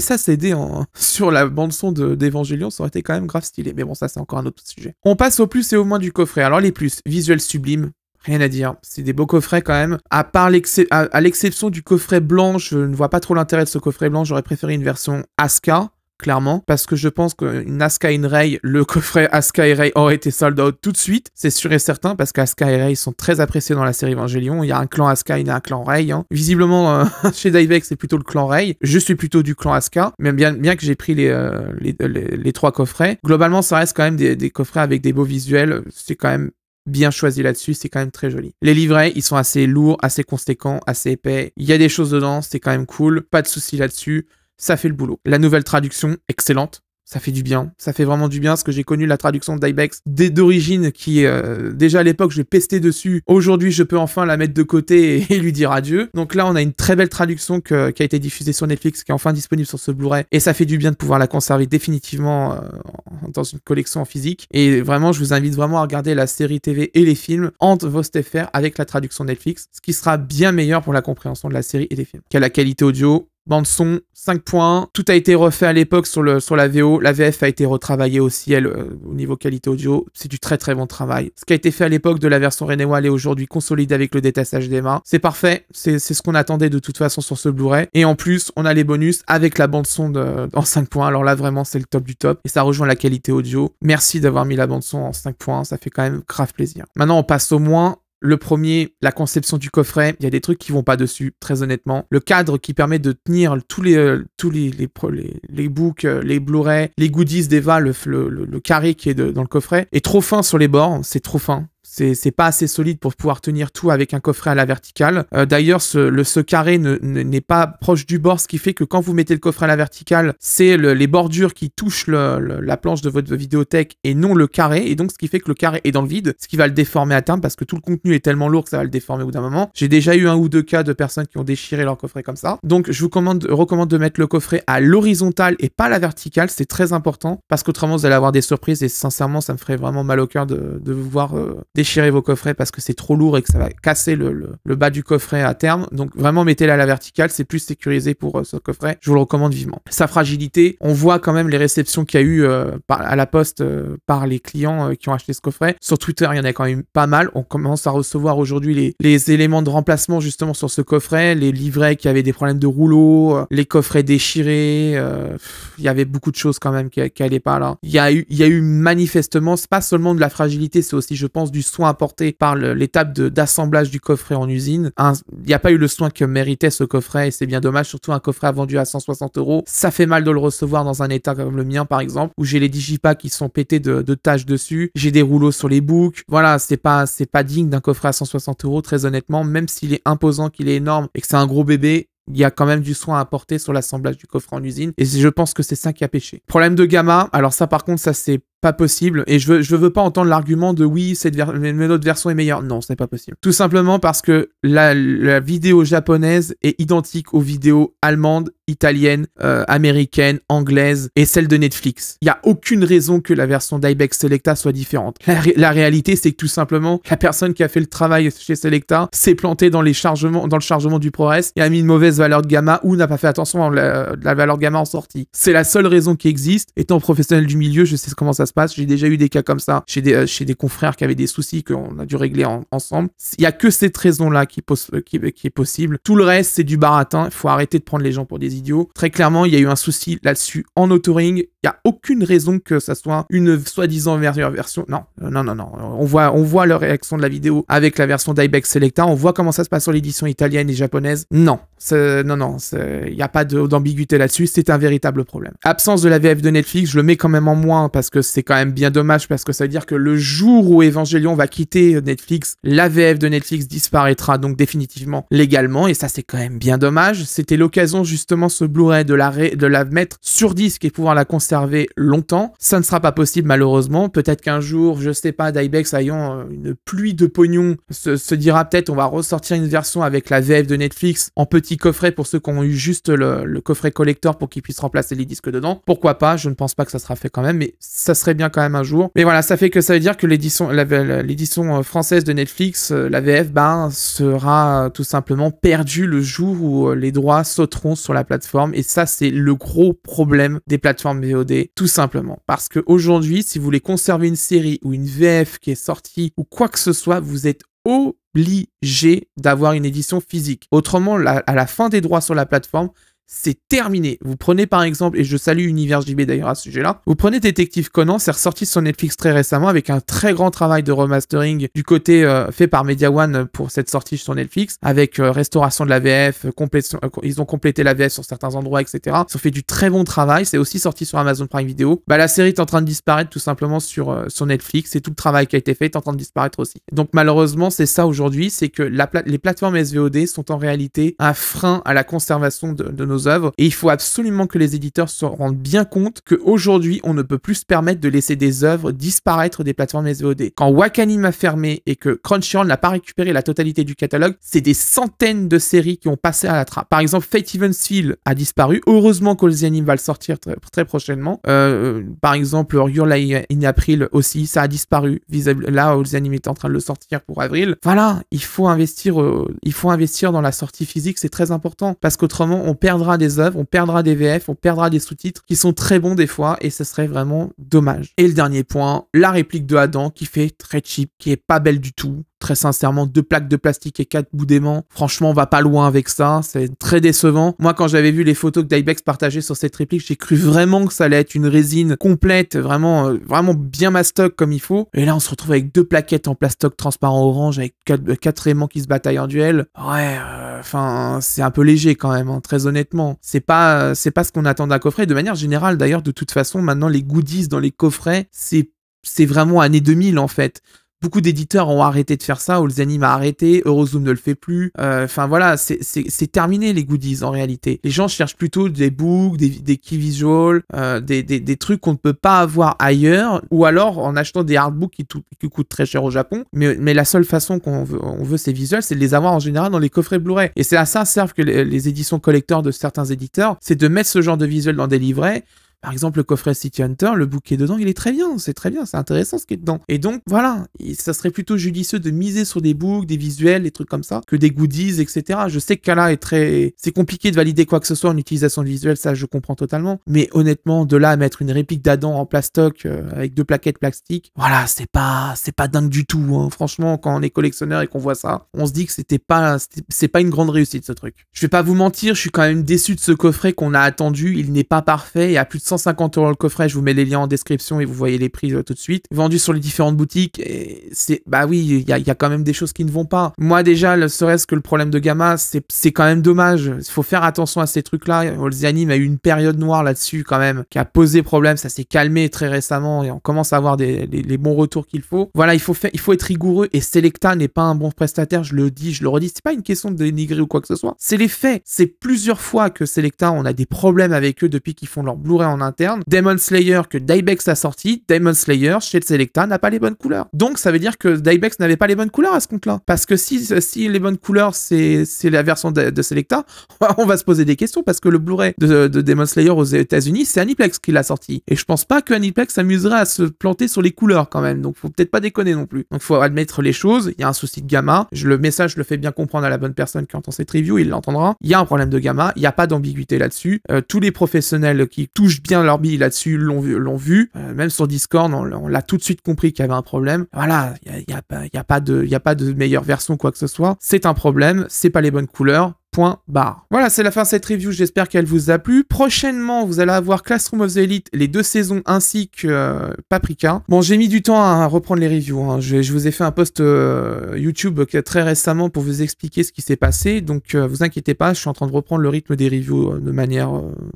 SACD sur la bande son d'Evangelion, ça aurait été quand même grave stylé. Mais bon ça c'est encore un autre sujet. On passe au plus et au moins du coffret. Alors les plus, visuel sublime, Rien à dire. C'est des beaux coffrets quand même. À l'exception du coffret blanc, je ne vois pas trop l'intérêt de ce coffret blanc. J'aurais préféré une version Aska clairement, parce que je pense que Asuka in Ray, le coffret Asuka et Ray aurait été sold out tout de suite, c'est sûr et certain, parce qu'Asuka et Ray sont très appréciés dans la série Evangelion. Il y a un clan Asuka, et un clan Ray. Hein. Visiblement, euh, chez Divex, c'est plutôt le clan Ray. Je suis plutôt du clan Asuka, même bien, que j'ai pris euh, les, trois coffrets. Globalement, ça reste quand même des, coffrets avec des beaux visuels. C'est quand même bien choisi là-dessus, c'est quand même très joli. Les livrets, ils sont assez lourds, assez conséquents, assez épais. Il y a des choses dedans, c'est quand même cool. Pas de souci là-dessus ça fait le boulot. La nouvelle traduction, excellente. Ça fait du bien, ça fait vraiment du bien, parce que j'ai connu la traduction d'Ibex d'origine qui, euh, déjà à l'époque, je pestais dessus. Aujourd'hui, je peux enfin la mettre de côté et, lui dire adieu. Donc là, on a une très belle traduction qui a été diffusée sur Netflix, qui est enfin disponible sur ce Blu-ray, et ça fait du bien de pouvoir la conserver définitivement euh, dans une collection en physique. Et vraiment, je vous invite vraiment à regarder la série TV et les films en VostFR avec la traduction Netflix, ce qui sera bien meilleur pour la compréhension de la série et des films. Qu'à la qualité audio, Bande son, 5 points. Tout a été refait à l'époque sur, le, sur la VO. La VF a été retravaillée aussi, elle, euh, au niveau qualité audio. C'est du très très bon travail. Ce qui a été fait à l'époque de la version Renewal est aujourd'hui consolide avec le détassage des mains. C'est parfait. C'est ce qu'on attendait de toute façon sur ce Blu-ray. Et en plus, on a les bonus avec la bande son de, en 5 points. Alors là, vraiment, c'est le top du top. Et ça rejoint la qualité audio. Merci d'avoir mis la bande son en 5 points. Ça fait quand même grave plaisir. Maintenant, on passe au moins le premier, la conception du coffret, il y a des trucs qui vont pas dessus, très honnêtement. Le cadre qui permet de tenir tous les, euh, tous les, les, les, books, euh, les Blu-ray, les goodies d'Eva, le, le, le, carré qui est dans le coffret, est trop fin sur les bords, c'est trop fin c'est pas assez solide pour pouvoir tenir tout avec un coffret à la verticale. Euh, d'ailleurs, ce, le, ce carré n'est ne, pas proche du bord, ce qui fait que quand vous mettez le coffret à la verticale, c'est le, les bordures qui touchent le, la planche de votre vidéothèque et non le carré. Et donc, ce qui fait que le carré est dans le vide, ce qui va le déformer à terme parce que tout le contenu est tellement lourd que ça va le déformer au bout d'un moment. J'ai déjà eu un ou deux cas de personnes qui ont déchiré leur coffret comme ça. Donc, je vous recommande de mettre le coffret à l'horizontale et pas à la verticale. C'est très important parce qu'autrement, vous allez avoir des surprises et sincèrement, ça me ferait vraiment mal au cœur de, de vous voir euh, déchirer vos coffrets parce que c'est trop lourd et que ça va casser le, le, bas du coffret à terme. Donc vraiment mettez-la à la verticale, c'est plus sécurisé pour euh, ce coffret. Je vous le recommande vivement. Sa fragilité, on voit quand même les réceptions qu'il y a eu euh, par, à la poste euh, par les clients euh, qui ont acheté ce coffret. Sur Twitter, il y en a quand même pas mal. On commence à recevoir aujourd'hui les, les, éléments de remplacement justement sur ce coffret, les livrets qui avaient des problèmes de rouleau, les coffrets déchirés. il y avait beaucoup de choses quand même qui n'allaient pas là. Il y a eu, il y a eu manifestement, c'est pas seulement de la fragilité, c'est aussi, je pense, du soin apporté par l'étape d'assemblage du coffret en usine. Il n'y a pas eu le soin que méritait ce coffret et c'est bien dommage, surtout un coffret vendu à 160 euros. Ça fait mal de le recevoir dans un état comme le mien par exemple, où j'ai les digipas qui sont pétés de, de tâches dessus, j'ai des rouleaux sur les boucs. Voilà, c'est pas, pas digne d'un coffret à 160 euros, très honnêtement, même s'il est imposant, qu'il est énorme et que c'est un gros bébé, il y a quand même du soin à apporter sur l'assemblage du coffret en usine. Et je pense que c'est ça qui a péché. Problème de gamma. Alors ça, par contre, ça c'est pas possible. Et je veux, je veux pas entendre l'argument de oui, cette notre version est meilleure. Non, ce n'est pas possible. Tout simplement parce que la, la, vidéo japonaise est identique aux vidéos allemandes, italiennes, euh, américaines, anglaises et celle de Netflix. Il n'y a aucune raison que la version d'Ibex Selecta soit différente. La, réalité, c'est que tout simplement, la personne qui a fait le travail chez Selecta s'est plantée dans, les chargements, dans le chargement du ProRes et a mis une mauvaise valeur de gamma ou n'a pas fait attention à la, valeur gamma en sortie. C'est la seule raison qui existe. Étant professionnel du milieu, je sais comment ça se j'ai déjà eu des cas comme ça chez des, euh, chez des confrères qui avaient des soucis qu'on a dû régler ensemble. Il n'y a que cette raison-là qui, euh, qui, euh, qui, est possible. Tout le reste, c'est du baratin. Il faut arrêter de prendre les gens pour des idiots. Très clairement, il y a eu un souci là-dessus en autoring il n'y a aucune raison que ça soit une soi-disant version. Non, euh, non, non, non. On voit, on voit la réaction de la vidéo avec la version d'Ibex Selecta. On voit comment ça se passe sur l'édition italienne et japonaise. Non, non, non, il n'y a pas d'ambiguïté là-dessus. C'est un véritable problème. Absence de la VF de Netflix, je le mets quand même en moins parce que c'est quand même bien dommage parce que ça veut dire que le jour où Evangelion va quitter Netflix, la VF de Netflix disparaîtra donc définitivement légalement et ça c'est quand même bien dommage. C'était l'occasion justement ce Blu-ray de de la mettre sur disque et pouvoir la conserver longtemps. Ça ne sera pas possible malheureusement. Peut-être qu'un jour, je sais pas, Dybex ayant euh, une pluie de pognon se, dira peut-être on va ressortir une version avec la VF de Netflix en petit coffret pour ceux qui ont eu juste le, coffret collector pour qu'ils puissent remplacer les disques dedans. Pourquoi pas Je ne pense pas que ça sera fait quand même, mais ça serait bien quand même un jour. Mais voilà, ça fait que ça veut dire que l'édition, euh, française de Netflix, euh, la VF, ben, sera tout simplement perdue le jour où les droits sauteront sur la plateforme. Et ça, c'est le gros problème des plateformes VOD tout simplement. Parce que aujourd'hui, si vous voulez conserver une série ou une VF qui est sortie ou quoi que ce soit, vous êtes obligé d'avoir une édition physique. Autrement, à la fin des droits sur la plateforme, c'est terminé. Vous prenez par exemple, et je salue Univers JB d'ailleurs à ce sujet-là, vous prenez Détective Conan, c'est ressorti sur Netflix très récemment avec un très grand travail de remastering du côté euh, fait par Media One pour cette sortie sur Netflix, avec euh, restauration de la VF, euh, ils ont complété la VF sur certains endroits, etc. Ils ont fait du très bon travail, c'est aussi sorti sur Amazon Prime Video. Bah, la série est en train de disparaître tout simplement sur, sur Netflix et tout le travail qui a été fait est en train de disparaître aussi. Donc malheureusement, c'est ça aujourd'hui, c'est que les plateformes SVOD sont en réalité un frein à la conservation de, de nos œuvres. Et il faut absolument que les éditeurs se rendent bien compte qu'aujourd'hui, on ne peut plus se permettre de laisser des œuvres disparaître des plateformes SVOD. Quand Wakanim a fermé et que Crunchyroll n'a pas récupéré la totalité du catalogue, c'est des centaines de séries qui ont passé à la trappe. Par exemple, Fate Evansville a disparu. Heureusement que The va le sortir très, prochainement. Euh, euh, par exemple, Your in April aussi, ça a disparu. Là, The Anime est en train de le sortir pour avril. Voilà, il faut investir, euh, il faut investir dans la sortie physique, c'est très important parce qu'autrement, on perd perdra des œuvres, on perdra des VF, on perdra des sous-titres qui sont très bons des fois et ce serait vraiment dommage. Et le dernier point, la réplique de Adam qui fait très cheap, qui est pas belle du tout, très sincèrement, deux plaques de plastique et quatre bouts d'aimants. Franchement, on va pas loin avec ça. C'est très décevant. Moi, quand j'avais vu les photos que Dybex partageait sur cette réplique, j'ai cru vraiment que ça allait être une résine complète, vraiment, euh, vraiment bien mastoc comme il faut. Et là, on se retrouve avec deux plaquettes en plastoc transparent orange avec quatre, euh, aimants qui se bataillent en duel. Ouais, euh, enfin, c'est un peu léger quand même, hein, très honnêtement. C'est pas, c'est pas ce qu'on attend d'un coffret. De manière générale, d'ailleurs, de toute façon, maintenant, les goodies dans les coffrets, c'est c'est vraiment année 2000 en fait. Beaucoup d'éditeurs ont arrêté de faire ça, Olzanim a arrêté, Eurozoom ne le fait plus. Euh, enfin voilà, c'est terminé les goodies en réalité. Les gens cherchent plutôt des books, des, des key visuals, euh, des, des, des, trucs qu'on ne peut pas avoir ailleurs, ou alors en achetant des hardbooks qui, qui coûtent très cher au Japon. Mais, mais la seule façon qu'on veut, on veut ces visuels c'est de les avoir en général dans les coffrets Blu-ray. Et c'est à ça servent que les, les éditions collector de certains éditeurs, c'est de mettre ce genre de visuels dans des livrets par exemple, le coffret City Hunter, le bouquet dedans, il est très bien, c'est très bien, c'est intéressant ce qui est dedans. Et donc, voilà, ça serait plutôt judicieux de miser sur des books, des visuels, des trucs comme ça, que des goodies, etc. Je sais que Kala est très... C'est compliqué de valider quoi que ce soit en utilisation de visuel, ça je comprends totalement. Mais honnêtement, de là à mettre une réplique d'Adam en plastoc euh, avec deux plaquettes plastiques, voilà, c'est pas, c'est pas dingue du tout. Hein. Franchement, quand on est collectionneur et qu'on voit ça, on se dit que c'était pas, c'est pas une grande réussite ce truc. Je vais pas vous mentir, je suis quand même déçu de ce coffret qu'on a attendu. Il n'est pas parfait et à plus de 150 euros le coffret. Je vous mets les liens en description et vous voyez les prix euh, tout de suite. Vendu sur les différentes boutiques. c'est, bah oui, il y a, quand même des choses qui ne vont pas. Moi, déjà, le serait-ce que le problème de Gamma, c'est quand même dommage. Il faut faire attention à ces trucs-là. Olzianim a eu une période noire là-dessus, quand même, qui a posé problème. Ça s'est calmé très récemment et on commence à avoir les, bons retours qu'il faut. Voilà, il faut, il faut être rigoureux et Selecta n'est pas un bon prestataire. Je le dis, je le redis. C'est pas une question de dénigrer ou quoi que ce soit. C'est les faits. C'est plusieurs fois que Selecta, on a des problèmes avec eux depuis qu'ils font leur blu interne. Demon Slayer que Dybex a sorti, Demon Slayer chez Selecta n'a pas les bonnes couleurs. Donc ça veut dire que Dybex n'avait pas les bonnes couleurs à ce compte-là. Parce que si, si les bonnes couleurs c'est la version de, Selecta, on va se poser des questions parce que le Blu-ray de, de, Demon Slayer aux États-Unis, c'est Aniplex qui l'a sorti. Et je pense pas que Aniplex s'amuserait à se planter sur les couleurs quand même. Donc faut peut-être pas déconner non plus. Donc faut admettre les choses. Il y a un souci de gamma. Je, le message le fais bien comprendre à la bonne personne qui entend cette review, il l'entendra. Il y a un problème de gamma. Il n'y a pas d'ambiguïté là-dessus. Euh, tous les professionnels qui touchent bien leur bille là-dessus, l'ont vu. Euh, même sur Discord, on, l'a tout de suite compris qu'il y avait un problème. Voilà, il n'y a, y a, pas, y a, pas de, y a pas de meilleure version, quoi que ce soit. C'est un problème, c'est pas les bonnes couleurs voilà, c'est la fin de cette review, j'espère qu'elle vous a plu. Prochainement, vous allez avoir Classroom of the Elite, les deux saisons, ainsi que euh, Paprika. Bon, j'ai mis du temps à reprendre les reviews, hein. je, vous ai fait un post euh, YouTube euh, très récemment pour vous expliquer ce qui s'est passé, donc vous inquiétez pas, je suis en train de reprendre le rythme des reviews de manière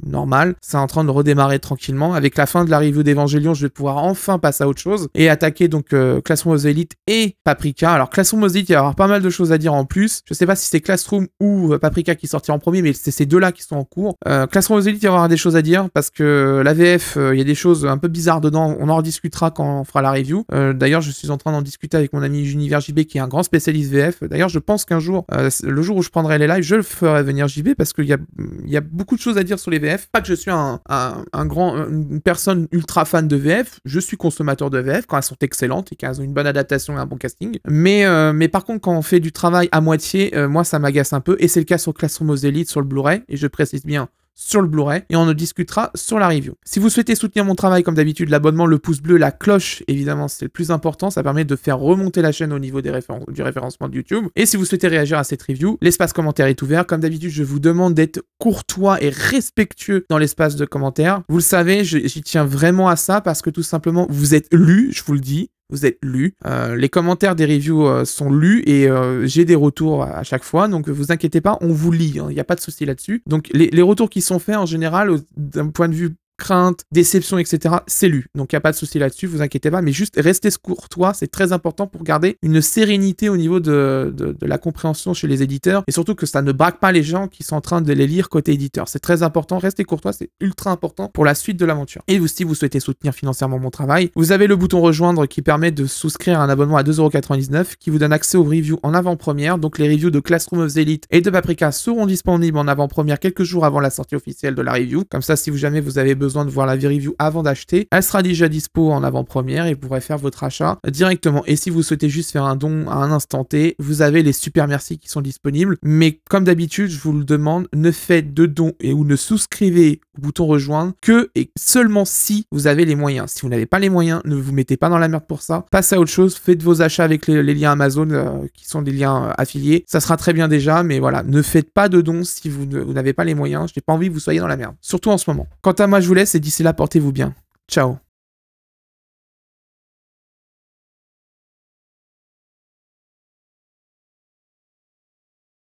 normale, c'est en train de redémarrer tranquillement. Avec la fin de la review d'Evangelion, je vais pouvoir enfin passer à autre chose et attaquer donc Classroom of the Elite et Paprika. Alors Classroom of the Elite, il y avoir pas mal de choses à dire en plus, je sais pas si c'est Classroom ou Paprika, Paprika qui sortira en premier, mais c'est ces deux-là qui sont en cours. Euh, aux élites, il y aura des choses à dire parce que la VF euh, il y a des choses un peu bizarres dedans. On en rediscutera quand on fera la review. Euh, d'ailleurs, je suis en train d'en discuter avec mon ami Juniver JB qui est un grand spécialiste VF. D'ailleurs, je pense qu'un jour, euh, le jour où je prendrai les lives, je le ferai venir JB parce qu'il y a, beaucoup de choses à dire sur les VF. Pas que je suis un, un, un grand, une personne ultra fan de VF. Je suis consommateur de VF quand elles sont excellentes et qu'elles ont une bonne adaptation et un bon casting. Mais, mais par contre, quand on fait du travail à moitié, moi, ça m'agace un peu et c'est le cas sur au classement élites, sur le Blu-ray, et je précise bien sur le Blu-ray et on en discutera sur la review. Si vous souhaitez soutenir mon travail comme d'habitude, l'abonnement, le pouce bleu, la cloche, évidemment c'est le plus important, ça permet de faire remonter la chaîne au niveau des du référencement de YouTube. Et si vous souhaitez réagir à cette review, l'espace commentaire est ouvert. Comme d'habitude, je vous demande d'être courtois et respectueux dans l'espace de commentaires. Vous le savez, j'y tiens vraiment à ça parce que tout simplement vous êtes lu, je vous le dis, vous êtes lu. Euh, les commentaires des reviews euh, sont lus et euh, j'ai des retours à, chaque fois. Donc vous inquiétez pas, on vous lit. Hein. Il n'y a pas de souci là-dessus. Donc les, retours qui sont faits en général, d'un point de vue crainte, déception, etc., c'est lu. Donc il n'y a pas de souci là-dessus, vous inquiétez pas, mais juste restez courtois, c'est très important pour garder une sérénité au niveau de, la compréhension chez les éditeurs, et surtout que ça ne braque pas les gens qui sont en train de les lire côté éditeur. C'est très important, restez courtois, c'est ultra important pour la suite de l'aventure. Et vous, si vous souhaitez soutenir financièrement mon travail, vous avez le bouton rejoindre qui permet de souscrire un abonnement à 2,99€ qui vous donne accès aux reviews en avant-première, donc les reviews de Classroom of Elite et de Paprika seront disponibles en avant-première quelques jours avant la sortie officielle de la review, comme ça si jamais vous avez besoin besoin de voir la review avant d'acheter, elle sera déjà dispo en avant-première et vous pourrez faire votre achat directement. Et si vous souhaitez juste faire un don à un instant T, vous avez les super merci qui sont disponibles. Mais comme d'habitude, je vous le demande, ne faites de don et ou ne souscrivez au bouton rejoindre que et seulement si vous avez les moyens. Si vous n'avez pas les moyens, ne vous mettez pas dans la merde pour ça. Passez à autre chose, faites vos achats avec les, liens Amazon euh, qui sont des liens euh, affiliés. Ça sera très bien déjà, mais voilà, ne faites pas de dons si vous n'avez pas les moyens. Je n'ai pas envie que vous soyez dans la merde. Surtout en ce moment. Quant à moi, je voulais et d'ici là, portez-vous bien. Ciao